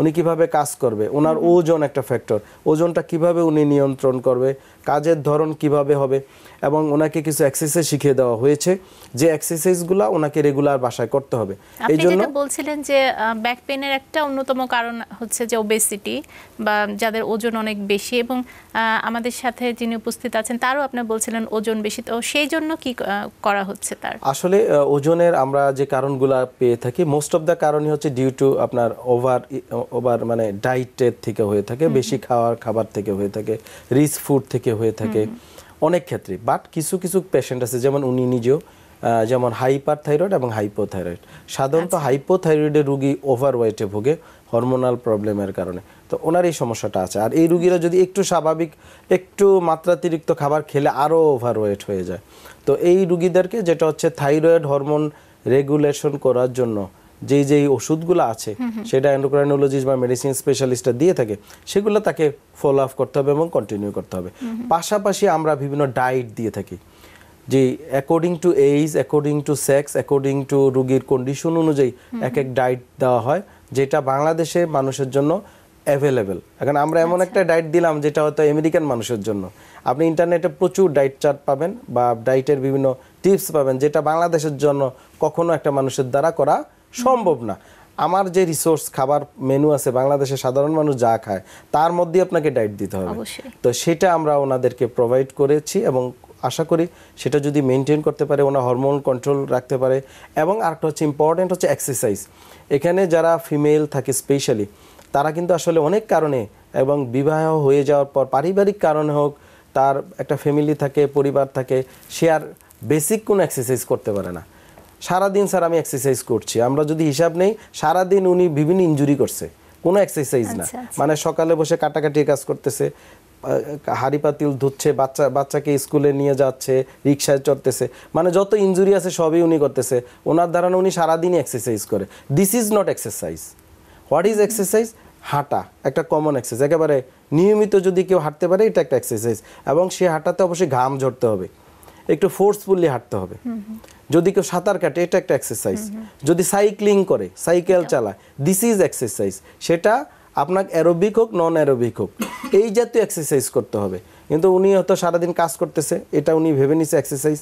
উনি কিভাবে কাজ করবে ওনার ওজন একটা ফ্যাক্টর ওজনটা কিভাবে উনি নিয়ন্ত্রণ করবে কাজের ধরন কিভাবে হবে এবং ওনাকে কিছু এক্সারসাইজ শিখিয়ে দেওয়া হয়েছে যে এক্সারসাইজগুলো ওনাকে রেগুলার বাসায় করতে হবে এই জন্য বলছিলেন যে ব্যাক পেনের একটা অন্যতম কারণ হচ্ছে যে ওবেসিটি বা যাদের ওজন অনেক বেশি এবং আমাদের সাথে যিনি উপস্থিত আছেন তারও আপনি বলছিলেন ওজন বেশি তো সেই জন্য কি করা হচ্ছে তার আসলে ওজনের আমরা যে কারণগুলো পেয়ে থাকি মোস্ট অফ দ্য কারণই হচ্ছে ডিউ টু আপনার ওভার ওভার মানে ডায়েটের থেকে হয়ে থাকে বেশি খাওয়ার খাবার থেকে হয়ে থাকে রিচ ফুড থেকে হয়ে থাকে অনেক ক্ষেত্রে বাট কিছু কিছু পেশেন্ট আছে যেমন উনি নিজেও যেমন হাইপার থাইরয়েড এবং হাইপোথাইরয়েড সাধারণত হাইপোথাইরয়েডের আচ্ছা। রুগী ওভারওয়েটে ভোগে হরমোনাল প্রবলেমের কারণে তো ওনার এই সমস্যাটা আছে আর এই রুগীরা যদি একটু স্বাভাবিক একটু মাত্রাতিরিক্ত খাবার খেলে আরও ওভারওয়েট হয়ে যায় তো এই রুগীদেরকে যেটা হচ্ছে থাইরয়েড হরমোন রেগুলেশন করার জন্য যেই যেই ওষুধগুলো আছে সেটা এন্ডোক্রাইনোলজিস্ট বা মেডিসিন স্পেশালিস্টটা দিয়ে থাকে সেগুলো তাকে ফলো আপ করতে হবে এবং কন্টিনিউ করতে হবে পাশাপাশি আমরা বিভিন্ন ডায়েট দিয়ে থাকি যে according to age according to sex according to রুগীর কন্ডিশন অনুযায়ী এক এক ডায়েট দেওয়া হয় যেটা বাংলাদেশে মানুষের জন্য অ্যাভেলেবেল এখন আমরা এমন আচ্ছা। একটা ডায়েট দিলাম যেটা হয়তো আমেরিকান মানুষের জন্য আপনি ইন্টারনেটে প্রচুর ডায়েট চার্ট পাবেন বা ডায়েটের বিভিন্ন টিপস পাবেন যেটা বাংলাদেশের জন্য কখনো একটা মানুষের দ্বারা করা সম্ভব না আমার যে রিসোর্স খাবার মেনু আছে বাংলাদেশে সাধারণ মানুষ যা খায় তার মধ্যে আপনাকে ডায়েট দিতে হবে তো সেটা আমরা ওনাদেরকে প্রোভাইড করেছি এবং আশা করি সেটা যদি মেনটেন করতে পারে ওনার হরমোন কন্ট্রোল রাখতে পারে এবং আরেকটা হচ্ছে ইম্পর্টেন্ট হচ্ছে এক্সারসাইজ এখানে যারা ফিমেল থাকে স্পেশালি তারা কিন্তু আসলে অনেক কারণে এবং বিবাহ হয়ে যাওয়ার পর পারিবারিক কারণে হোক তার একটা ফ্যামিলি থাকে পরিবার থাকে সে আর বেসিক কোনো এক্সারসাইজ করতে পারে না সারাদিন স্যার আমি এক্সারসাইজ করছি আমরা যদি হিসাব নেই সারাদিন উনি বিভিন্ন ইঞ্জুরি করছে কোনো এক্সারসাইজ না আচ্ছা, আচ্ছা। মানে সকালে বসে কাটাকাটি কাজ করতেছে হাড়ি পাতিল ধুচ্ছে বাচ্চা বাচ্চাকে স্কুলে নিয়ে যাচ্ছে রিক্সায় চড়তেছে মানে যত ইঞ্জুরি আছে সবই উনি করতেছে ওনার ধারণা উনি সারাদিনই এক্সারসাইজ করে this is not exercise what is exercise হাঁটা একটা কমন এক্সারসাইজ একেবারে নিয়মিত যদি কেউ হাঁটতে পারে এটা একটা এক্সারসাইজ এবং সে হাঁটাতে অবশ্যই ঘাম ঝরতে হবে একটু ফোর্সফুলি হাঁটতে হবে যদি কেউ সাঁতার কাটে এটা একটা এক্সারসাইজ যদি সাইক্লিং করে সাইকেল চালায় দিস ইজ এক্সারসাইজ সেটা আপনাকে অ্যারোবিক হোক নন অ্যারোবিক হোক এই জাতীয় এক্সারসাইজ করতে হবে কিন্তু উনি হয়তো সারাদিন কাজ করতেছে এটা উনি ভেবে নিছে এক্সারসাইজ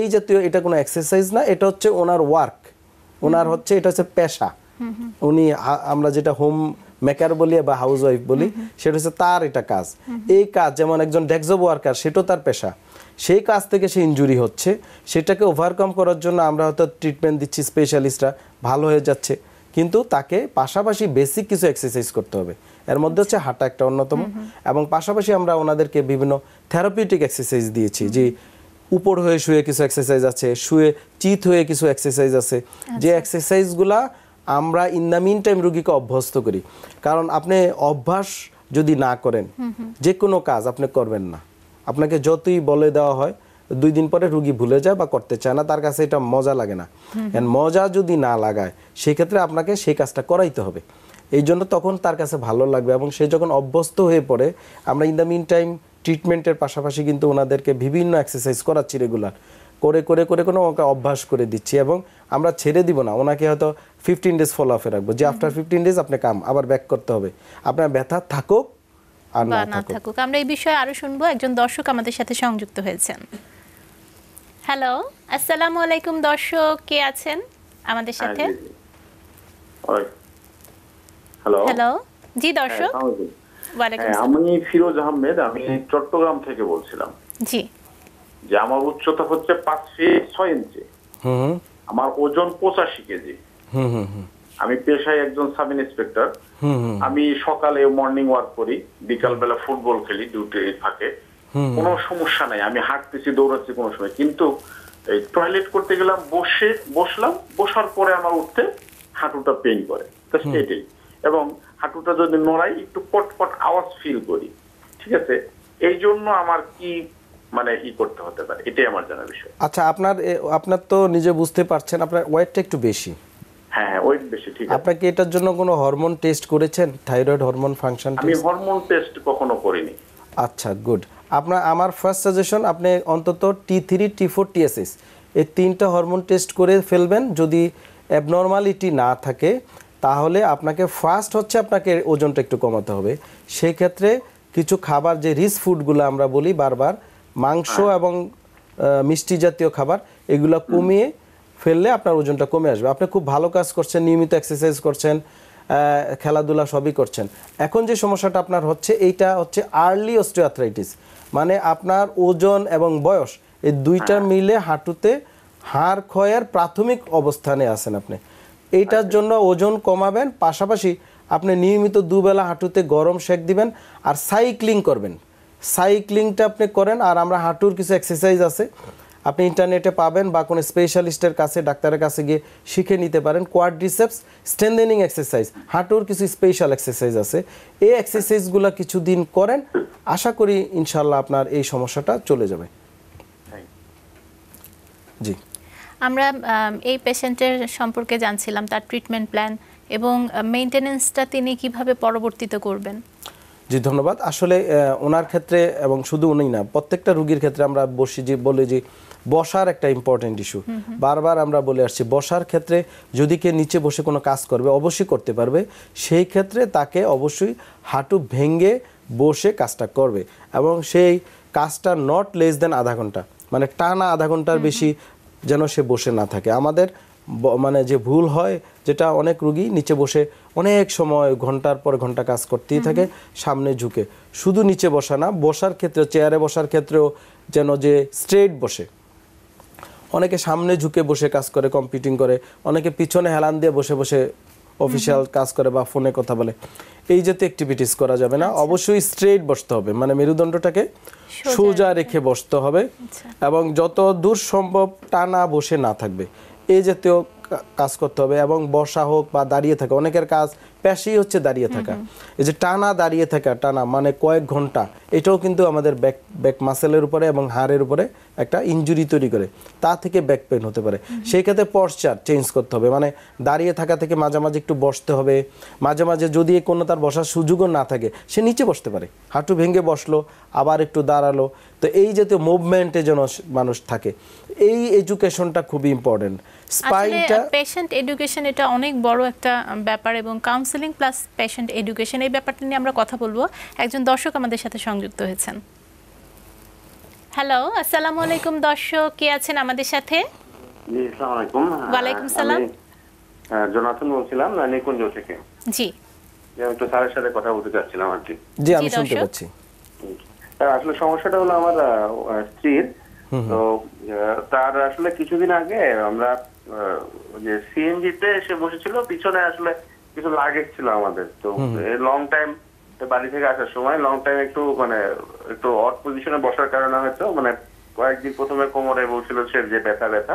এই জাতীয় এটা কোনো এক্সারসাইজ না এটা হচ্ছে ওনার ওয়ার্ক ওনার হচ্ছে এটা হচ্ছে পেশা উনি আমরা যেটা হোম মেকার বলি বা হাউস ওয়াইফ বলি সেটা হচ্ছে তার এটা কাজ এই কাজ যেমন একজন ডেস্কজব ওয়ার্কার সেটাও তার পেশা সেই কাজ থেকে সে ইঞ্জুরি হচ্ছে সেটাকে ওভারকাম করার জন্য আমরা হয়তো ট্রিটমেন্ট দিচ্ছি স্পেশালিস্টরা ভালো হয়ে যাচ্ছে কিন্তু তাকে পাশাপাশি বেসিক কিছু এক্সারসাইজ করতে হবে এর মধ্যে হচ্ছে হাঁটা একটা অন্যতম এবং পাশাপাশি আমরা ওনাদেরকে বিভিন্ন থেরাপিউটিক এক্সারসাইজ দিয়েছি যে উপর হয়ে শুয়ে কিছু এক্সারসাইজ আছে শুয়ে চিত হয়ে কিছু এক্সারসাইজ আছে যে এক্সারসাইজগুলা আচ্ছা। আমরা ইন দ্য মিন টাইম রুগীকে অভ্যস্ত করি কারণ আপনি অভ্যাস যদি না করেন যে কোনো কাজ আপনি করবেন না আপনাকে যতই বলে দেওয়া হয় দুই দিন পরে রুগী ভুলে যায় বা করতে চায় না তার কাছে এটা মজা লাগে না মজা যদি না লাগায় সেক্ষেত্রে আপনাকে সেই কাজটা করাইতে হবে এই জন্য তখন তার কাছে ভালো লাগবে এবং সে যখন অভ্যস্ত হয়ে পড়ে আমরা ইন দ্য মিন টাইম ট্রিটমেন্টের পাশাপাশি কিন্তু ওনাদেরকে বিভিন্ন এক্সারসাইজ করাচ্ছি রেগুলার করে করে করে কোনো ওকে অভ্যাস করে দিচ্ছি এবং আমরা ছেড়ে দিব না ওনাকে হয়তো ফিফটিন ডেজ ফলো আপে রাখবো যে আফটার ফিফটিন ডেজ আপনি কাম আবার ব্যাক করতে হবে আপনার ব্যথা থাকুক আর না থাকুক আমরা এই বিষয়ে আরো শুনবো একজন দর্শক আমাদের সাথে সংযুক্ত হয়েছেন হ্যালো আসসালামু আলাইকুম দর্শক কে আছেন আমাদের সাথে হ্যাঁ, হ্যালো জি হ্যাঁ, দর্শক হ্যাঁ, আমি ফিরোজ আহমেদ আমি চট্টগ্রাম থেকে বলছিলাম জি যে আমার উচ্চতা হচ্ছে পাঁচ ফিট ছয় ইঞ্চি আমার ওজন পঁচাশি কেজি হুম হুম হুম আমি পেশায় একজন সাব ইন্সপেক্টর আমি সকালে মর্নিং ওয়াক করি বিকাল বেলা ফুটবল খেলি ডিউটি থাকে কোনো সমস্যা নাই আমি হাঁটতেছি দৌড়াচ্ছি কোনো সময় কিন্তু এই টয়লেট করতে গেলাম বসে বসলাম বসার পরে আমার উঠতে হাঁটুটা পেইন করে এবং হাঁটুটা যদি নড়াই একটু পটপট আওয়াজ ফিল করি ঠিক আছে এই জন্য আমার কি মানে ই করতে হতে পারে এটাই আমার জানার বিষয় আচ্ছা আপনার আপনার তো নিজে বুঝতে পারছেন আপনার ওয়েটটা একটু বেশি হ্যাঁ ওয়েট বেশি ঠিক আছে আপনাকে এটার জন্য কোনো হরমোন টেস্ট করেছেন থাইরয়েড হরমোন ফাংশন আমি হরমোন টেস্ট কখনো করিনি আচ্ছা গুড আপনার আমার ফার্স্ট সাজেশন আপনি অন্তত T three T four TSS এই তিনটা হরমোন টেস্ট করে ফেলবেন যদি অ্যাবনর্মালিটি না থাকে তাহলে আপনাকে ফার্স্ট হচ্ছে আপনাকে ওজনটা একটু কমাতে হবে সেই ক্ষেত্রে কিছু খাবার যে রিচ ফুডগুলো আমরা বলি বারবার মাংস হ্যাঁ। এবং মিষ্টি জাতীয় খাবার এগুলো কমিয়ে ফেললে আপনার ওজনটা কমে আসবে আপনি খুব ভালো কাজ করছেন নিয়মিত এক্সারসাইজ করছেন খেলাধুলা সবই করছেন এখন যে সমস্যাটা আপনার হচ্ছে এইটা হচ্ছে আর্লি অস্টিওথ্রাইটিস মানে আপনার ওজন এবং বয়স এই দুইটা হ্যাঁ। মিলে হাঁটুতে হাড় ক্ষয়ের প্রাথমিক অবস্থানে আছেন আপনি এইটার আচ্ছা। জন্য ওজন কমাবেন পাশাপাশি আপনি নিয়মিত দুবেলা হাঁটুতে গরম শেক দিবেন আর সাইক্লিং করবেন সাইক্লিংটা আপনি করেন আর আমরা হাঁটুর কিছু এক্সারসাইজ আছে আপনি ইন্টারনেটে পাবেন বা কোনো স্পেশালিস্টের কাছে ডাক্তারের কাছে গিয়ে শিখে নিতে পারেন ডিসেপস স্ট্রেন্দেনিং এক্সারসাইজ হাঁটুর কিছু স্পেশাল এক্সারসাইজ আছে এই এক্সারসাইজগুলো কিছু দিন করেন আশা করি ইনশাল্লাহ আপনার এই সমস্যাটা চলে যাবে জি আমরা এই পেশেন্টের সম্পর্কে জানছিলাম তার ট্রিটমেন্ট প্ল্যান এবং মেনটেনেন্সটা তিনি কিভাবে পরবর্তীতে করবেন জি ধন্যবাদ আসলে ওনার ক্ষেত্রে এবং শুধু উনি না প্রত্যেকটা রুগীর ক্ষেত্রে আমরা বসি যে বলি যে বসার একটা ইম্পর্টেন্ট ইস্যু বারবার আমরা বলে আসছি বসার ক্ষেত্রে যদি কে নিচে বসে কোনো কাজ করবে অবশ্যই করতে পারবে সেই ক্ষেত্রে তাকে অবশ্যই হাঁটু ভেঙে বসে কাজটা করবে এবং সেই কাজটা নট লেস দেন আধা ঘন্টা মানে টানা আধা ঘন্টার বেশি যেন সে বসে না থাকে আমাদের মানে যে ভুল হয় যেটা অনেক রুগী নিচে বসে অনেক সময় ঘন্টার পর ঘন্টা কাজ করতেই থাকে সামনে ঝুঁকে শুধু নিচে বসা না বসার ক্ষেত্রে চেয়ারে বসার ক্ষেত্রেও যেন যে স্ট্রেট বসে অনেকে সামনে ঝুঁকে বসে কাজ করে কম্পিটিং করে অনেকে পিছনে হেলান দিয়ে বসে বসে অফিসিয়াল কাজ করে বা ফোনে কথা বলে এই জাতীয় অ্যাক্টিভিটিস করা যাবে না আচ্ছা। অবশ্যই স্ট্রেট বসতে হবে মানে মেরুদণ্ডটাকে সোজা রেখে বসতে হবে আচ্ছা। এবং যত দূর সম্ভব টানা বসে না থাকবে এই জাতীয় কাজ করতে হবে এবং বসা হোক বা দাঁড়িয়ে থাকা অনেকের কাজ পেশি হচ্ছে দাঁড়িয়ে থাকা এই যে টানা দাঁড়িয়ে থাকা টানা মানে কয়েক ঘন্টা এটাও কিন্তু আমাদের ব্যাক ব্যাক মাসেলের উপরে এবং হাড়ের উপরে একটা ইঞ্জুরি তৈরি করে তা থেকে ব্যাক পেন হতে পারে সেই ক্ষেত্রে পশ্চার চেঞ্জ করতে হবে মানে দাঁড়িয়ে থাকা থেকে মাঝে মাঝে একটু বসতে হবে মাঝে মাঝে যদি কোনো তার বসার সুযোগও না থাকে সে নিচে বসতে পারে হাঁটু ভেঙে বসলো আবার একটু দাঁড়ালো তো এই জাতীয় মুভমেন্টে যেন মানুষ থাকে এই এডুকেশনটা খুবই ইম্পর্টেন্ট স্পাইনটা পেশেন্ট এডুকেশন এটা অনেক বড় একটা ব্যাপার এবং কাউন্সিলিং প্লাস পেশেন্ট এডুকেশন এই ব্যাপারটা নিয়ে আমরা কথা বলবো একজন দর্শক আমাদের সাথে সংযুক্ত হয়েছেন হ্যালো আসসালামু আলাইকুম দর্শক কে আছেন আমাদের সাথে জি আসসালামু আলাইকুম ওয়া আলাইকুম সালাম জোনাথন বলছিলাম নিকুঞ্জ থেকে জি আমি তো স্যারের সাথে কথা বলতে চাচ্ছিলাম আর কি জি আমি শুনতে পাচ্ছি আসলে সমস্যাটা হলো আমার স্ত্রীর তো তার আসলে কিছুদিন আগে আমরা যে সিএনজি তে এসে বসেছিল পিছনে আসলে কিছু লাগেজ ছিল আমাদের তো লং টাইম বাড়ি থেকে আসার সময় লং টাইম একটু মানে একটু অট পজিশনে বসার কারণে হয়তো মানে কয়েকদিন প্রথমে কোমরে বলছিল সে যে ব্যথা ব্যথা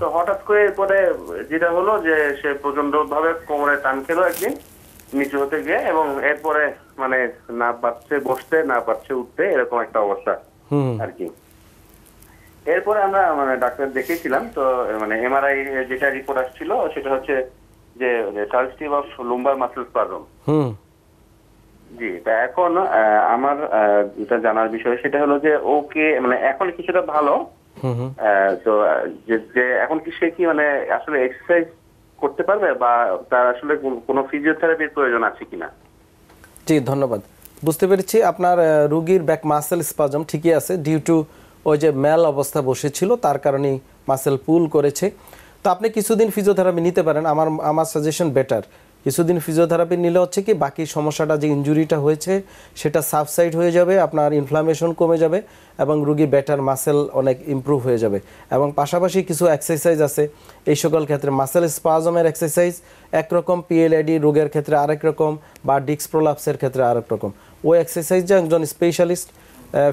তো হঠাৎ করে এরপরে যেটা হলো যে সে প্রচন্ড ভাবে কোমরে টান খেলো একদিন নিচু হতে গিয়ে এবং এরপরে মানে না পাচ্ছে বসতে না পারছে উঠতে এরকম একটা অবস্থা আর কি এরপরে আমরা মানে ডাক্তার দেখিয়েছিলাম তো মানে এমআরআই যেটা রিপোর্ট আসছিল সেটা হচ্ছে যে সালস্টিভ অফ লুম্বার মাসেল স্পাজম জি তা এখন আমার যেটা জানার বিষয় সেটা হলো যে ওকে মানে এখন কিছুটা ভালো তো যে এখন কি সে কি মানে আসলে এক্সারসাইজ করতে পারবে বা তার আসলে কোনো ফিজিওথেরাপির প্রয়োজন আছে কিনা জি ধন্যবাদ বুঝতে পেরেছি আপনার রুগীর ব্যাক মাসেল স্পাজম ঠিকই আছে ডিউ টু ওই যে ম্যাল অবস্থা বসেছিল তার কারণেই মাসেল পুল করেছে তো আপনি কিছুদিন ফিজিওথেরাপি নিতে পারেন আমার আমার সাজেশন বেটার কিছুদিন ফিজিওথেরাপি নিলে হচ্ছে কি বাকি সমস্যাটা যে ইঞ্জুরিটা হয়েছে সেটা সাবসাইড হয়ে যাবে আপনার ইনফ্লামেশন কমে যাবে এবং রুগী বেটার মাসেল অনেক ইম্প্রুভ হয়ে যাবে এবং পাশাপাশি কিছু এক্সারসাইজ আছে এই সকল ক্ষেত্রে মাসেল স্পাজমের এক্সারসাইজ একরকম পিএলএডি রোগের ক্ষেত্রে আরেক রকম বা ডিক্স প্রোলাপসের ক্ষেত্রে আরেক রকম ওই এক্সারসাইজ যে একজন স্পেশালিস্ট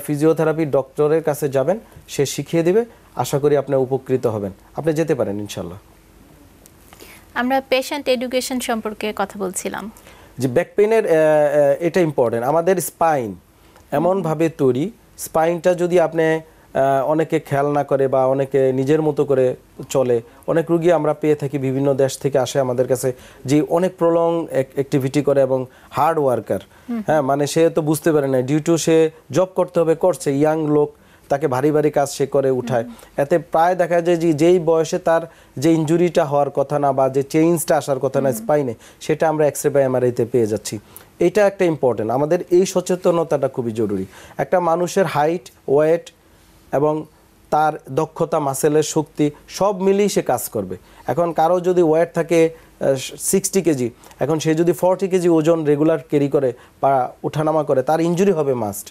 ফিজিওথেরাপি ডক্টরের কাছে যাবেন সে শিখিয়ে দিবে আশা করি আপনার উপকৃত হবেন আপনি যেতে পারেন ইনশাল্লাহ আমরা পেশেন্ট এডুকেশন সম্পর্কে কথা বলছিলাম যে ব্যাক পেনের এটা ইম্পর্টেন্ট আমাদের স্পাইন এমনভাবে তৈরি স্পাইনটা যদি আপনি অনেকে খেয়াল না করে বা অনেকে নিজের মতো করে চলে অনেক রুগী আমরা পেয়ে থাকি বিভিন্ন দেশ থেকে আসে আমাদের কাছে যে অনেক প্রলং অ্যাক্টিভিটি করে এবং হার্ড ওয়ার্কার হ্যাঁ মানে সে তো বুঝতে পারে না ডিউ টু সে জব করতে হবে করছে ইয়াং লোক তাকে ভারী ভারী কাজ সে করে উঠায় এতে প্রায় দেখা যায় যে যেই বয়সে তার যে ইঞ্জুরিটা হওয়ার কথা না বা যে চেঞ্জটা আসার কথা না স্পাইনে সেটা আমরা এক্স রে বা এমআরআইতে পেয়ে যাচ্ছি এটা একটা ইম্পর্টেন্ট আমাদের এই সচেতনতাটা খুবই জরুরি একটা মানুষের হাইট ওয়েট এবং তার দক্ষতা মাসেলের শক্তি সব মিলিয়ে সে কাজ করবে এখন কারো যদি ওয়েট থাকে সিক্সটি কেজি এখন সে যদি ফর্টি কেজি ওজন রেগুলার ক্যারি করে বা ওঠানামা করে তার ইঞ্জুরি হবে মাস্ট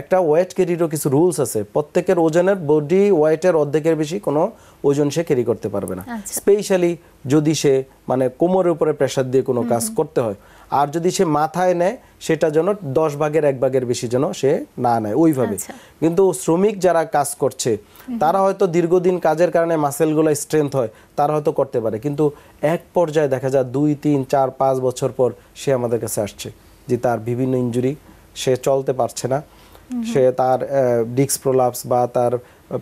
একটা ওয়েট ক্যারিরও কিছু রুলস আছে প্রত্যেকের ওজনের বডি ওয়েটের অর্ধেকের বেশি কোনো ওজন সে ক্যারি করতে পারবে না স্পেশালি আচ্ছা। যদি সে মানে কোমরের উপরে প্রেশার দিয়ে কোনো কাজ করতে হয় আর যদি সে মাথায় নেয় সেটা যেন দশ ভাগের এক ভাগের বেশি যেন সে না নেয় ওইভাবে আচ্ছা। কিন্তু শ্রমিক যারা কাজ করছে তারা হয়তো দীর্ঘদিন কাজের কারণে মাসেলগুলো স্ট্রেংথ হয় তারা হয়তো করতে পারে কিন্তু এক পর্যায়ে দেখা যায় দুই তিন চার পাঁচ বছর পর সে আমাদের কাছে আসছে যে তার বিভিন্ন ইঞ্জুরি সে চলতে পারছে না সে তার ডিস্ক প্রলাপস বা তার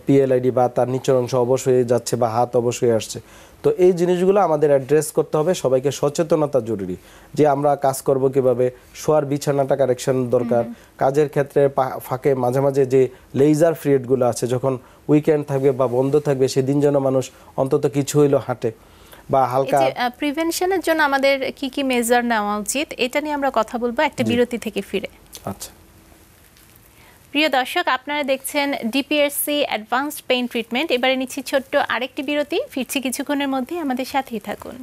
পিএলআইডি বা তার নিচের অংশ অবশ্যই যাচ্ছে বা হাত অবশ্যই আসছে তো এই জিনিসগুলো আমাদের অ্যাড্রেস করতে হবে সবাইকে সচেতনতা জরুরি যে আমরা কাজ করব কিভাবে শোয়ার বিছানাটা কারেকশন দরকার কাজের ক্ষেত্রে ফাঁকে মাঝে মাঝে যে লেজার ফ্রিয়েডগুলো আছে যখন উইকেন্ড থাকবে বা বন্ধ থাকবে সেদিন যেন মানুষ অন্তত কিছু হইলো হাঁটে বা হালকা প্রিভেনশনের জন্য আমাদের কি কি মেজার নেওয়া উচিত এটা নিয়ে আমরা কথা বলবো একটা বিরতি থেকে ফিরে আচ্ছা প্রিয় দর্শক আপনারা দেখছেন ডিপিএসসি অ্যাডভান্সড পেইন ট্রিটমেন্ট এবারে নিচ্ছি ছোট্ট আরেকটি বিরতি ফিরছি কিছুক্ষণের মধ্যে আমাদের সাথেই থাকুন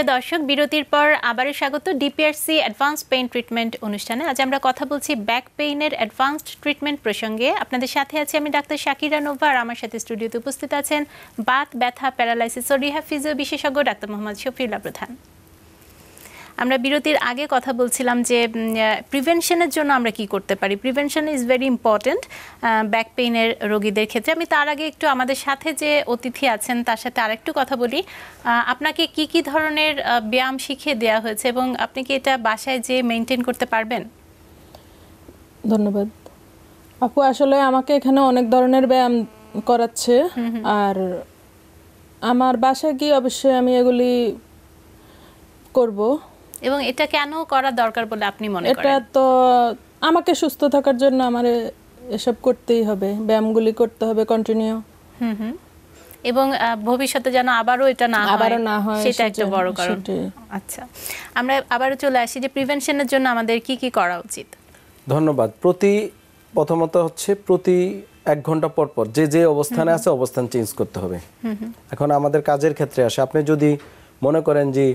প্রিয় দর্শক বিরতির পর আবারও স্বাগত ডিপিআরসি অ্যাডভান্স পেইন ট্রিটমেন্ট অনুষ্ঠানে আজ আমরা কথা বলছি ব্যাক পেইনের অ্যাডভান্সড ট্রিটমেন্ট প্রসঙ্গে আপনাদের সাথে আছি আমি ডাক্তার শাকিরা নোভা আর আমার সাথে স্টুডিওতে উপস্থিত আছেন বাত ব্যথা প্যারালাইসিস ও রিহা ফিজিও বিশেষজ্ঞ ডাক্তার মোহাম্মদ শফিউল্লাহ প্রধান আমরা বিরতির আগে কথা বলছিলাম যে প্রিভেনশনের জন্য আমরা কি করতে পারি prevention is very important back পেইনের রোগীদের ক্ষেত্রে আমি তার আগে একটু আমাদের সাথে যে অতিথি আছেন তার সাথে আরেকটু কথা বলি আপনাকে কি কি ধরনের ব্যায়াম শিখিয়ে দেওয়া হয়েছে এবং আপনি কি এটা বাসায় যে মেনটেন করতে পারবেন ধন্যবাদ আপু আসলে আমাকে এখানে অনেক ধরনের ব্যায়াম করাচ্ছে আর আমার বাসায় গিয়ে অবশ্যই আমি এগুলি করব এবং এটা কেন করা দরকার বলে আপনি মনে করেন এটা তো আমাকে সুস্থ থাকার জন্য আমার এসব করতেই হবে ব্যায়ামগুলি করতে হবে কন্টিনিউ হুম হুম এবং ভবিষ্যতে যেন আবারও এটা না আবারও না হয় সেটা একটা বড় কারণ আচ্ছা আমরা আবারও চলে আসি যে প্রিভেনশনের জন্য আমাদের কি কি করা উচিত ধন্যবাদ প্রতি প্রথমত হচ্ছে প্রতি এক ঘন্টা পর পর যে যে অবস্থানে আছে অবস্থান চেঞ্জ করতে হবে এখন আমাদের কাজের ক্ষেত্রে আসে আপনি যদি মনে করেন যে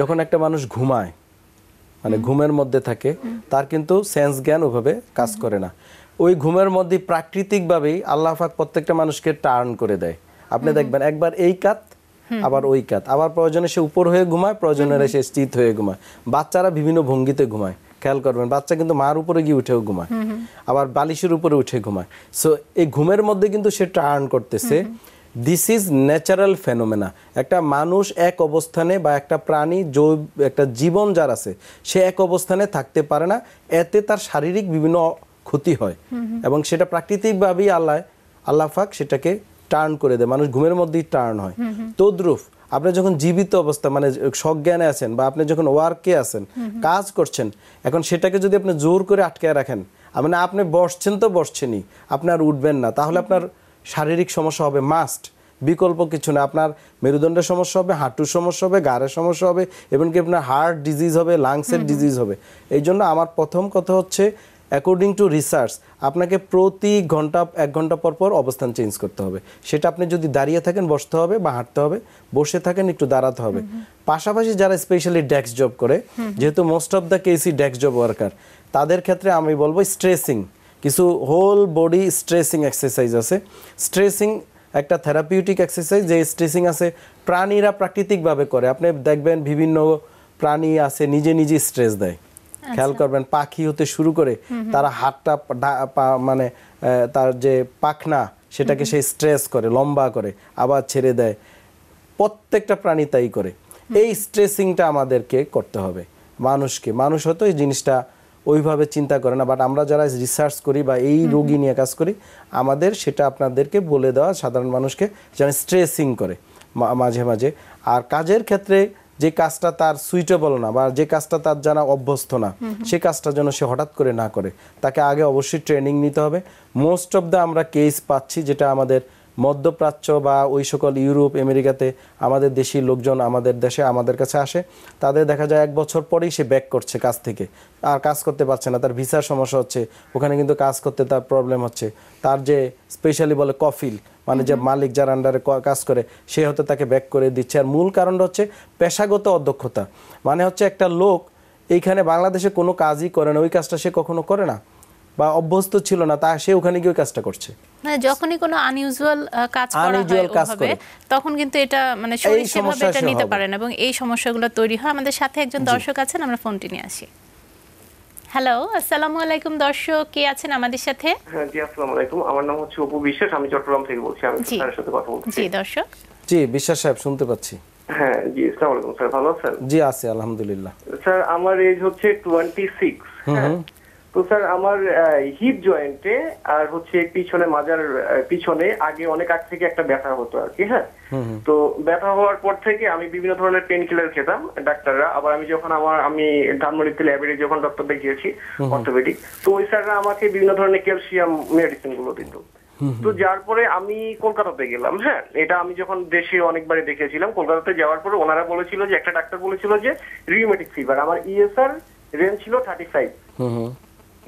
যখন একটা মানুষ ঘুমায় মানে ঘুমের মধ্যে থাকে তার কিন্তু সেন্স জ্ঞান ওভাবে কাজ করে না ওই ঘুমের মধ্যে প্রাকৃতিকভাবেই আল্লাহ প্রত্যেকটা মানুষকে টার্ন করে দেয় আপনি দেখবেন একবার এই কাত আবার ওই কাত আবার প্রয়োজনে সে উপর হয়ে ঘুমায় প্রয়োজনে সে স্থিত হয়ে ঘুমায় বাচ্চারা বিভিন্ন ভঙ্গিতে ঘুমায় খেয়াল করবেন বাচ্চা কিন্তু মার উপরে গিয়ে উঠেও ঘুমায় আবার বালিশের উপরে উঠে ঘুমায় সো এই ঘুমের মধ্যে কিন্তু সে টার্ন করতেছে দিস ইজ ন্যাচারাল ফেনোমেনা একটা মানুষ এক অবস্থানে বা একটা প্রাণী জৈব একটা জীবন যার আছে সে এক অবস্থানে থাকতে পারে না এতে তার শারীরিক বিভিন্ন ক্ষতি হয় এবং সেটা প্রাকৃতিকভাবেই আল্লাহ আল্লাহ সেটাকে টার্ন করে দেয় মানুষ ঘুমের মধ্যেই টার্ন হয় তদ্রুপ আপনি যখন জীবিত অবস্থা মানে সজ্ঞানে আছেন বা আপনি যখন ওয়ার্কে আছেন কাজ করছেন এখন সেটাকে যদি আপনি জোর করে আটকে রাখেন মানে আপনি বসছেন তো বসছেনই আপনার উঠবেন না তাহলে আপনার শারীরিক সমস্যা হবে মাস্ট বিকল্প কিছু না আপনার মেরুদণ্ডের সমস্যা হবে হাঁটুর সমস্যা হবে গাড়ের সমস্যা হবে এমনকি আপনার হার্ট ডিজিজ হবে লাংসের ডিজিজ হবে এই জন্য আমার প্রথম কথা হচ্ছে অ্যাকর্ডিং টু রিসার্চ আপনাকে প্রতি ঘন্টা এক ঘন্টা পর পর অবস্থান চেঞ্জ করতে হবে সেটা আপনি যদি দাঁড়িয়ে থাকেন বসতে হবে বা হাঁটতে হবে বসে থাকেন একটু দাঁড়াতে হবে পাশাপাশি যারা স্পেশালি ডেস্ক জব করে যেহেতু মোস্ট অফ দ্য কেসি ডেস্ক জব ওয়ার্কার তাদের ক্ষেত্রে আমি বলবো স্ট্রেসিং কিছু হোল বডি স্ট্রেসিং এক্সারসাইজ আছে স্ট্রেসিং একটা থেরাপিউটিক এক্সারসাইজ যে স্ট্রেসিং আছে প্রাণীরা প্রাকৃতিকভাবে করে আপনি দেখবেন বিভিন্ন প্রাণী আছে নিজে নিজে স্ট্রেস দেয় আচ্ছা। খেয়াল করবেন পাখি হতে শুরু করে তারা হাতটা মানে তার যে পাখনা সেটাকে সে স্ট্রেস করে লম্বা করে আবার ছেড়ে দেয় প্রত্যেকটা প্রাণী তাই করে এই স্ট্রেসিংটা আমাদেরকে করতে হবে মানুষকে মানুষ হয়তো এই জিনিসটা ওইভাবে চিন্তা করে না বাট আমরা যারা রিসার্চ করি বা এই রোগী নিয়ে কাজ করি আমাদের সেটা আপনাদেরকে বলে দেওয়া সাধারণ মানুষকে যেন স্ট্রেসিং করে মাঝে মাঝে আর কাজের ক্ষেত্রে যে কাজটা তার সুইটেবল না বা যে কাজটা তার জানা অভ্যস্ত না সে কাজটা যেন সে হঠাৎ করে না করে তাকে আগে অবশ্যই ট্রেনিং নিতে হবে মোস্ট অফ দ্য আমরা কেস পাচ্ছি যেটা আমাদের মধ্যপ্রাচ্য বা ওই সকল ইউরোপ আমেরিকাতে আমাদের দেশি লোকজন আমাদের দেশে আমাদের কাছে আসে তাদের দেখা যায় এক বছর পরেই সে ব্যাক করছে কাজ থেকে আর কাজ করতে পারছে না তার ভিসার সমস্যা হচ্ছে ওখানে কিন্তু কাজ করতে তার প্রবলেম হচ্ছে তার যে স্পেশালি বলে কফিল মানে যে মালিক যার আন্ডারে কাজ করে সে হয়তো তাকে ব্যাক করে দিচ্ছে আর মূল কারণটা হচ্ছে পেশাগত অধ্যক্ষতা মানে হচ্ছে একটা লোক এইখানে বাংলাদেশে কোনো কাজই করে না ওই কাজটা সে কখনো করে না বা অভ্যস্ত ছিল না তা সে ওখানে গিয়ে কাজটা করছে মানে যখনই কোনো আনইউজুয়াল কাজ করা হয় তখন কিন্তু এটা মানে এটা নিতে এবং এই সমস্যাগুলো তৈরি হয় আমাদের সাথে একজন দর্শক আছেন আমরা ফোনটি নিয়ে আসি হ্যালো আসসালামু আলাইকুম দর্শক কে আছেন আমাদের সাথে হ্যাঁ জি আসসালামু আলাইকুম আমার নাম হচ্ছে অপু বিশ্বাস আমি চট্টগ্রাম থেকে বলছি আমি আপনার সাথে কথা বলছি জি দর্শক জি বিশ্বাস সাহেব শুনতে পাচ্ছি হ্যাঁ জি আসসালামু আলাইকুম স্যার ভালো আছেন জি আছি আলহামদুলিল্লাহ স্যার আমার এজ হচ্ছে 26 হ্যাঁ তো স্যার আমার হিপ জয়েন্টে আর হচ্ছে পিছনে মাজার পিছনে আগে অনেক আগ থেকে একটা ব্যথা হতো আর কি হ্যাঁ তো ব্যথা হওয়ার পর থেকে আমি বিভিন্ন ধরনের পেন কিলার খেতাম ডাক্তাররা আবার আমি যখন আমার আমি ধানমন্ডিতে ল্যাবের যখন ডক্টর দেখিয়েছি অর্থোপেডিক তো ওই স্যাররা আমাকে বিভিন্ন ধরনের ক্যালসিয়াম মেডিসিন গুলো দিত তো যার পরে আমি কলকাতাতে গেলাম হ্যাঁ এটা আমি যখন দেশে অনেকবারে দেখেছিলাম কলকাতাতে যাওয়ার পরে ওনারা বলেছিল যে একটা ডাক্তার বলেছিল যে রিউমেটিক ফিভার আমার ইএসআর e রেঞ্জ ছিল থার্টি ফাইভ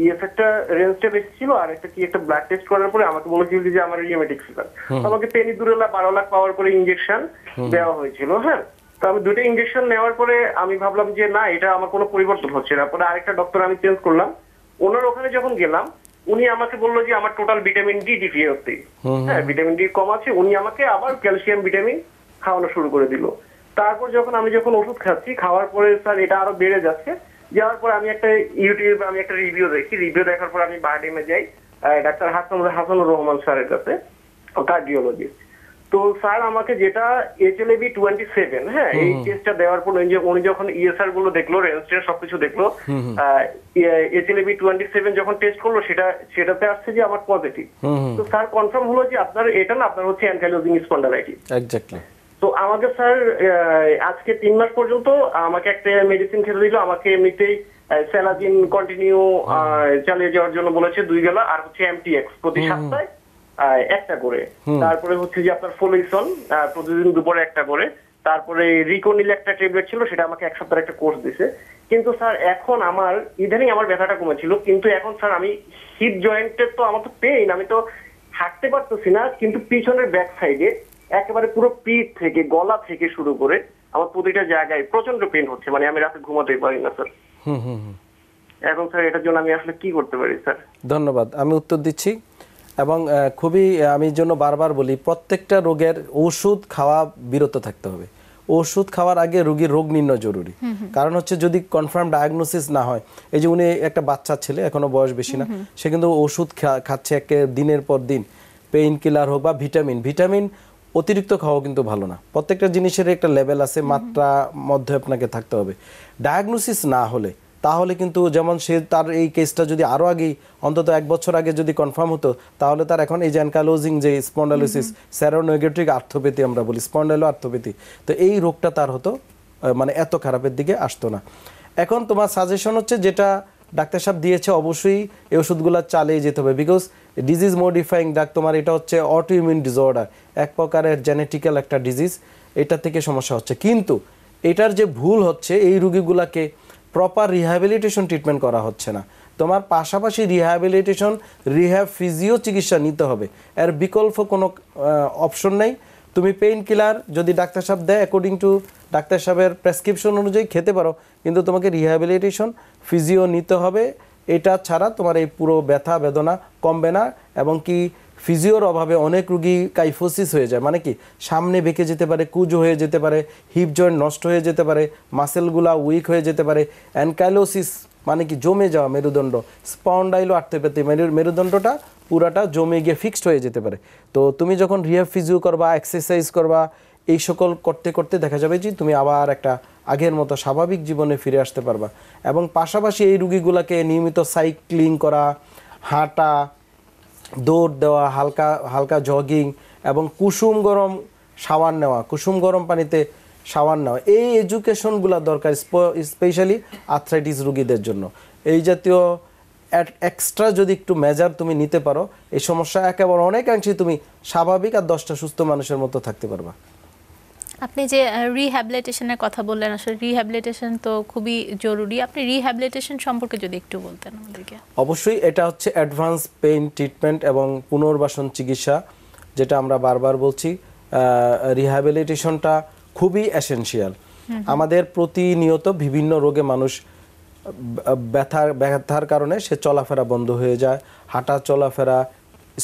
ইএফ একটা রেঞ্জটা বেশি ছিল আর একটা কি একটা ব্লাড টেস্ট করার পরে আমাকে বলেছিল যে আমার ইয়েমেটিক e ফিভার আমাকে পেনিদুরেলা বারো লাখ পাওয়ার পরে ইঞ্জেকশন দেওয়া হয়েছিল হ্যাঁ তো আমি দুটো ইঞ্জেকশন নেওয়ার পরে আমি ভাবলাম যে না এটা আমার কোনো পরিবর্তন হচ্ছে না পরে আরেকটা ডক্টর আমি চেঞ্জ করলাম ওনার ওখানে যখন গেলাম উনি আমাকে বললো যে আমার টোটাল ভিটামিন ডি ডিফিয়েন্সি হ্যাঁ ভিটামিন ডি কম আছে উনি আমাকে আবার ক্যালসিয়াম ভিটামিন খাওয়ানো শুরু করে দিল তারপর যখন আমি যখন ওষুধ খাচ্ছি খাওয়ার পরে স্যার এটা আরো বেড়ে যাচ্ছে যাওয়ার পর আমি একটা ইউটিউবে আমি একটা রিভিউ দেখি রিভিউ দেখার পর আমি বারডেমে যাই ডাক্তার হাসান হাসান রহমান স্যারের কাছে কার্ডিওলজিস্ট তো স্যার আমাকে যেটা এবি টোয়েন্টি সেভেন হ্যাঁ এই টেস্টটা দেওয়ার পর উনি যখন ইএসআর e গুলো দেখলো রেজিস্ট্রেন সবকিছু দেখলো এবি টোয়েন্টি সেভেন যখন টেস্ট করলো সেটা সেটাতে আসছে যে আমার পজিটিভ তো স্যার কনফার্ম হলো যে আপনার এটা না আপনার হচ্ছে অ্যানকাইলোজিং স্পন্ডালাইটিস এক্স্যাক্টলি তো আমাকে স্যার আজকে তিন মাস পর্যন্ত আমাকে একটা মেডিসিন খেতে দিল আমাকে এমনিতেই স্যালাজিন কন্টিনিউ চালিয়ে যাওয়ার জন্য বলেছে দুই বেলা আর হচ্ছে এমটি এক্স প্রতি সপ্তাহে একটা করে তারপরে হচ্ছে যে আপনার ফোলিসন প্রতিদিন দুপুরে একটা করে তারপরে রিকোনিল একটা ট্যাবলেট ছিল সেটা আমাকে এক সপ্তাহের একটা কোর্স দিছে কিন্তু স্যার এখন আমার ইদানিং আমার ব্যথাটা কমেছিল কিন্তু এখন স্যার আমি হিট জয়েন্টের তো আমার তো পেইন আমি তো হাঁটতে পারতেছি না কিন্তু পিছনের ব্যাক সাইডে একেবারে পুরো পিঠ থেকে গলা থেকে শুরু করে আমার প্রতিটা জায়গায় প্রচন্ড পেন হচ্ছে মানে আমি রাতে ঘুমাতে পারি না স্যার এখন স্যার এটার জন্য আমি আসলে কি করতে পারি স্যার ধন্যবাদ আমি উত্তর দিচ্ছি এবং খুবই আমি জন্য বারবার বলি প্রত্যেকটা রোগের ওষুধ খাওয়া বিরত থাকতে হবে ওষুধ খাওয়ার আগে রোগীর রোগ নির্ণয় জরুরি কারণ হচ্ছে যদি কনফার্ম ডায়াগনোসিস না হয় এই যে উনি একটা বাচ্চা ছেলে এখনো বয়স বেশি না সে কিন্তু ওষুধ খাচ্ছে একে দিনের পর দিন পেইন কিলার হোক বা ভিটামিন ভিটামিন অতিরিক্ত খাওয়া কিন্তু ভালো না প্রত্যেকটা জিনিসের একটা লেভেল আছে মাত্রা মধ্যে আপনাকে থাকতে হবে ডায়াগনোসিস না হলে তাহলে কিন্তু যেমন সে তার এই কেসটা যদি আরও আগেই অন্তত এক বছর আগে যদি কনফার্ম হতো তাহলে তার এখন এই জ্যানকালোজিং যে স্পন্ডালোসিস স্যারোনেগেটিক আর্থোপ্যাথি আমরা বলি স্পন্ডালো আর্থোপ্যাথি তো এই রোগটা তার হতো মানে এত খারাপের দিকে আসতো না এখন তোমার সাজেশন হচ্ছে যেটা ডাক্তার সাহেব দিয়েছে অবশ্যই এই ওষুধগুলো চালিয়ে যেতে হবে বিকজ ডিজিজ মডিফাইং ডাক তোমার এটা হচ্ছে অটো ইমিউন ডিসঅর্ডার এক প্রকারের জেনেটিক্যাল একটা ডিজিজ এটা থেকে সমস্যা হচ্ছে কিন্তু এটার যে ভুল হচ্ছে এই রুগীগুলোকে প্রপার রিহ্যাবিলিটেশন ট্রিটমেন্ট করা হচ্ছে না তোমার পাশাপাশি রিহ্যাবিলিটেশন রিহ্যাব ফিজিও চিকিৎসা নিতে হবে এর বিকল্প কোনো অপশন নেই তুমি পেইন কিলার যদি ডাক্তার সাহেব দেয় অ্যাকর্ডিং টু ডাক্তার সাহেবের প্রেসক্রিপশন অনুযায়ী খেতে পারো কিন্তু তোমাকে রিহ্যাবিলিটেশন ফিজিও নিতে হবে এটা ছাড়া তোমার এই পুরো ব্যথা বেদনা কমবে না এবং কি ফিজিওর অভাবে অনেক রুগী কাইফোসিস হয়ে যায় মানে কি সামনে বেঁকে যেতে পারে কুজ হয়ে যেতে পারে হিপ জয়েন্ট নষ্ট হয়ে যেতে পারে মাসেলগুলা উইক হয়ে যেতে পারে অ্যানকাইলোসিস মানে কি জমে যাওয়া মেরুদণ্ড স্পন্ডাইলো আটতে পেতে মেরুদণ্ডটা পুরাটা জমে গিয়ে ফিক্সড হয়ে যেতে পারে তো তুমি যখন রিহ্যাব ফিজিও করবা এক্সারসাইজ করবা এই সকল করতে করতে দেখা যাবে যে তুমি আবার একটা আগের মতো স্বাভাবিক জীবনে ফিরে আসতে পারবা এবং পাশাপাশি এই রুগীগুলোকে নিয়মিত সাইক্লিং করা হাঁটা দৌড় দেওয়া হালকা হালকা জগিং এবং কুসুম গরম সাওয়ার নেওয়া কুসুম গরম পানিতে সাওয়ার নেওয়া এই এডুকেশনগুলো দরকার স্পেশালি আর্থ্রাইটিস রুগীদের জন্য এই জাতীয় এক্সট্রা যদি একটু মেজার তুমি নিতে পারো এই সমস্যা একেবারে অনেকাংশেই তুমি স্বাভাবিক আর দশটা সুস্থ মানুষের মতো থাকতে পারবা আপনি যে রিহ্যাবিলিটেশনের কথা বললেন আসলে রিহ্যাবিলিটেশন তো খুবই জরুরি আপনি রিহ্যাবিলিটেশন সম্পর্কে যদি একটু বলতেন আমাদেরকে অবশ্যই এটা হচ্ছে অ্যাডভান্স পেইন ট্রিটমেন্ট এবং পুনর্বাসন চিকিৎসা যেটা আমরা বারবার বলছি রিহ্যাবিলিটেশনটা খুবই এসেনশিয়াল আমাদের প্রতিনিয়ত বিভিন্ন রোগে মানুষ ব্যথার ব্যথার কারণে সে চলাফেরা বন্ধ হয়ে যায় হাঁটা চলাফেরা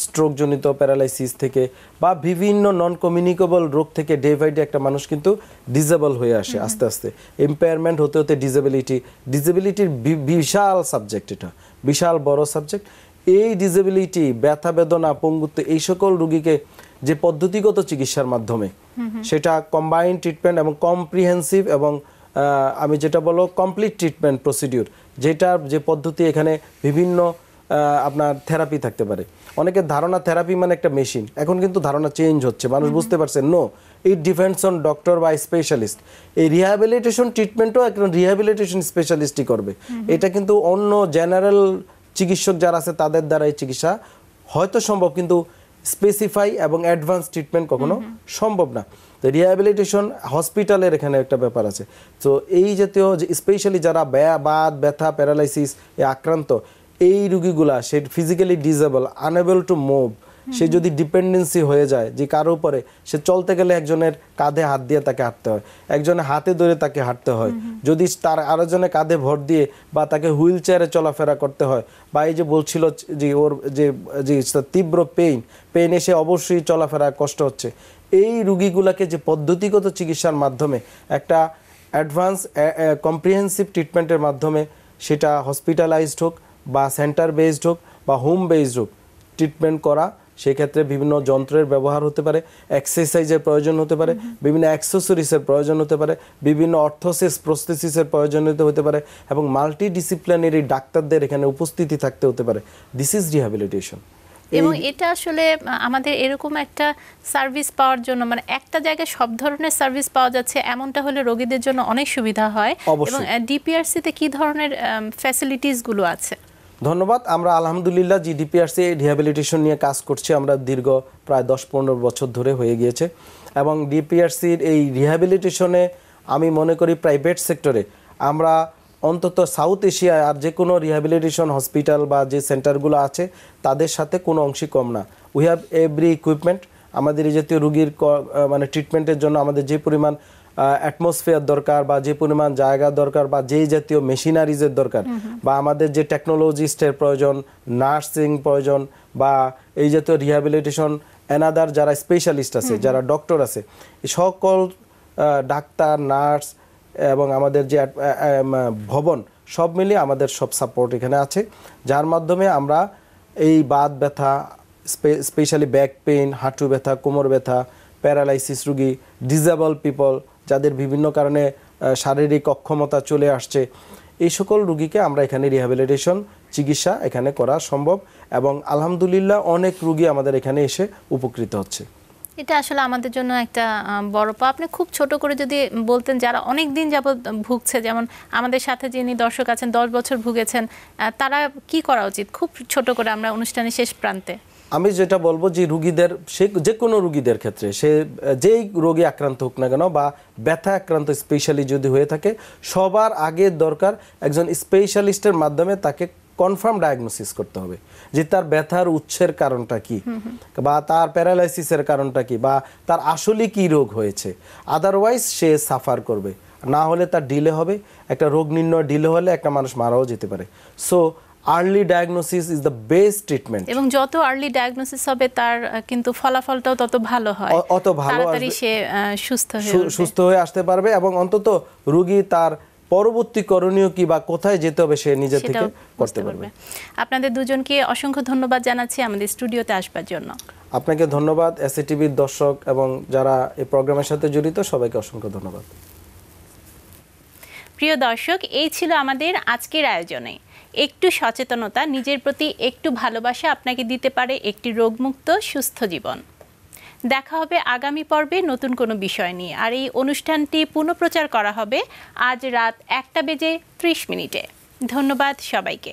স্ট্রোকজনিত প্যারালাইসিস থেকে বা বিভিন্ন নন কমিউনিকেবল রোগ থেকে ডে বাই ডে একটা মানুষ কিন্তু ডিজেবল হয়ে আসে আস্তে আস্তে এম্পায়ারমেন্ট হতে হতে ডিজেবিলিটি ডিজেবিলিটির বিশাল সাবজেক্ট এটা বিশাল বড় সাবজেক্ট এই ডিজেবিলিটি ব্যথা বেদনা পঙ্গুত্ব এই সকল রুগীকে যে পদ্ধতিগত চিকিৎসার মাধ্যমে সেটা কম্বাইন্ড ট্রিটমেন্ট এবং কম্প্রিহেন্সিভ এবং আমি যেটা বলো কমপ্লিট ট্রিটমেন্ট প্রসিডিউর যেটা যে পদ্ধতি এখানে বিভিন্ন আপনার থেরাপি থাকতে পারে অনেকের ধারণা থেরাপি মানে একটা মেশিন এখন কিন্তু ধারণা চেঞ্জ হচ্ছে মানুষ বুঝতে পারছেন no it depends on doctor বা স্পেশালিস্ট এই রিহ্যাবিলিটেশন ট্রিটমেন্টও একজন রিহ্যাবিলিটেশন স্পেশালিস্টই করবে এটা কিন্তু অন্য জেনারেল চিকিৎসক যারা আছে তাদের দ্বারা এই চিকিৎসা হয়তো সম্ভব কিন্তু স্পেসিফাই এবং অ্যাডভান্স ট্রিটমেন্ট কখনো সম্ভব না তো রিহ্যাবিলিটেশন হসপিটালের এখানে একটা ব্যাপার আছে তো এই জাতীয় স্পেশালি যারা ব্যা বাদ ব্যথা প্যারালাইসিস এ আক্রান্ত এই রুগীগুলা সে physically disable unable to move সে যদি ডিপেন্ডেন্সি হয়ে যায় যে কারো উপরে সে চলতে গেলে একজনের কাঁধে হাত দিয়ে তাকে হাঁটতে হয় একজনের হাতে ধরে তাকে হাঁটতে হয় যদি তার আরো জনে কাঁধে ভর দিয়ে বা তাকে হুইল চেয়ারে চলাফেরা করতে হয় বা এই যে বলছিল যে ওর যে যে তীব্র পেইন পেইন এসে অবশ্যই চলাফেরা কষ্ট হচ্ছে এই রুগীগুলাকে যে পদ্ধতিগত চিকিৎসার মাধ্যমে একটা অ্যাডভান্স কম্প্রিহেন্সিভ ট্রিটমেন্টের মাধ্যমে সেটা হসপিটালাইজড হোক বা সেন্টার বেসড হোক বা হোম বেসড হোক ট্রিটমেন্ট করা সেক্ষেত্রে বিভিন্ন যন্ত্রের ব্যবহার হতে পারে এক্সারসাইজের প্রয়োজন হতে পারে বিভিন্ন অ্যাক্সেসরিসের প্রয়োজন হতে পারে বিভিন্ন অর্থসেস প্রস্তেসিসের প্রয়োজন হতে পারে এবং মাল্টি ডিসিপ্লিনারি ডাক্তারদের এখানে উপস্থিতি থাকতে হতে পারে দিস ইজ রিহ্যাবিলিটেশন এবং এটা আসলে আমাদের এরকম একটা সার্ভিস পাওয়ার জন্য মানে একটা জায়গায় সব ধরনের সার্ভিস পাওয়া যাচ্ছে এমনটা হলে রোগীদের জন্য অনেক সুবিধা হয় এবং ডিপিআরসিতে কি ধরনের ফ্যাসিলিটিসগুলো আছে ধন্যবাদ আমরা আলহামদুলিল্লাহ জিডিপিআরসি রিহ্যাবিলিটেশন নিয়ে কাজ করছি আমরা দীর্ঘ প্রায় দশ পনেরো বছর ধরে হয়ে গিয়েছে এবং ডিপিআরসির এই রিহ্যাবিলিটেশনে আমি মনে করি প্রাইভেট সেক্টরে আমরা অন্তত সাউথ এশিয়ায় আর যে কোনো রিহ্যাবিলিটেশন হসপিটাল বা যে সেন্টারগুলো আছে তাদের সাথে কোনো অংশই কম না উই হ্যাভ এভরি ইকুইপমেন্ট আমাদের এই জাতীয় রুগীর মানে ট্রিটমেন্টের জন্য আমাদের যে পরিমাণ অ্যাটমসফিয়ার দরকার বা যে পরিমাণ জায়গা দরকার বা যেই জাতীয় মেশিনারিজের দরকার বা আমাদের যে টেকনোলজিস্টের প্রয়োজন নার্সিং প্রয়োজন বা এই জাতীয় রিহ্যাবিলিটেশন অ্যানাদার যারা স্পেশালিস্ট আছে যারা ডক্টর আছে সকল ডাক্তার নার্স এবং আমাদের যে ভবন সব মিলিয়ে আমাদের সব সাপোর্ট এখানে আছে যার মাধ্যমে আমরা এই বাত ব্যথা স্পেশালি ব্যাক পেইন হাঁটু ব্যথা কোমর ব্যথা প্যারালাইসিস রুগী ডিজেবল পিপল যাদের বিভিন্ন কারণে শারীরিক অক্ষমতা চলে আসছে এই সকল রুগীকে আমরা এখানে রিহ্যাবিলিটেশন চিকিৎসা এখানে করা সম্ভব এবং আলহামদুলিল্লাহ অনেক রুগী আমাদের এখানে এসে উপকৃত হচ্ছে এটা আসলে আমাদের জন্য একটা বড় পা আপনি খুব ছোট করে যদি বলতেন যারা অনেক দিন যাবৎ ভুগছে যেমন আমাদের সাথে যিনি দর্শক আছেন দশ বছর ভুগেছেন তারা কি করা উচিত খুব ছোট করে আমরা অনুষ্ঠানের শেষ প্রান্তে আমি যেটা বলবো যে রুগীদের সে যে কোনো রুগীদের ক্ষেত্রে সে যেই রোগে আক্রান্ত হোক না কেন বা ব্যথা আক্রান্ত স্পেশালি যদি হয়ে থাকে সবার আগে দরকার একজন স্পেশালিস্টের মাধ্যমে তাকে কনফার্ম ডায়াগনোসিস করতে হবে যে তার ব্যথার উচ্ছের কারণটা কি বা তার প্যারালাইসিসের কারণটা কি বা তার আসলে কি রোগ হয়েছে আদারওয়াইজ সে সাফার করবে না হলে তার ডিলে হবে একটা রোগ নির্ণয় ডিলে হলে একটা মানুষ মারাও যেতে পারে so early diagnosis is the best treatment এবং যত আর্লি ডায়াগনোসিস হবে তার কিন্তু ফলাফলটাও তত ভালো হয় অত ভালো তাড়াতাড়ি সে সুস্থ হয়ে সুস্থ হয়ে আসতে পারবে এবং অন্তত রোগী তার পরবর্তী করণীয় কি বা কোথায় যেতে হবে সে নিজে থেকে করতে পারবে আপনাদের দুজনকে অসংখ্য ধন্যবাদ জানাচ্ছি আমাদের স্টুডিওতে আসবার জন্য আপনাকে ধন্যবাদ এসএটিভির দর্শক এবং যারা এই প্রোগ্রামের সাথে জড়িত সবাইকে অসংখ্য ধন্যবাদ প্রিয় দর্শক এই ছিল আমাদের আজকের আয়োজনে একটু সচেতনতা নিজের প্রতি একটু ভালোবাসা আপনাকে দিতে পারে একটি রোগমুক্ত সুস্থ জীবন দেখা হবে আগামী পর্বে নতুন কোনো বিষয় নিয়ে আর এই অনুষ্ঠানটি পুনঃপ্রচার করা হবে আজ রাত একটা বেজে ত্রিশ মিনিটে ধন্যবাদ সবাইকে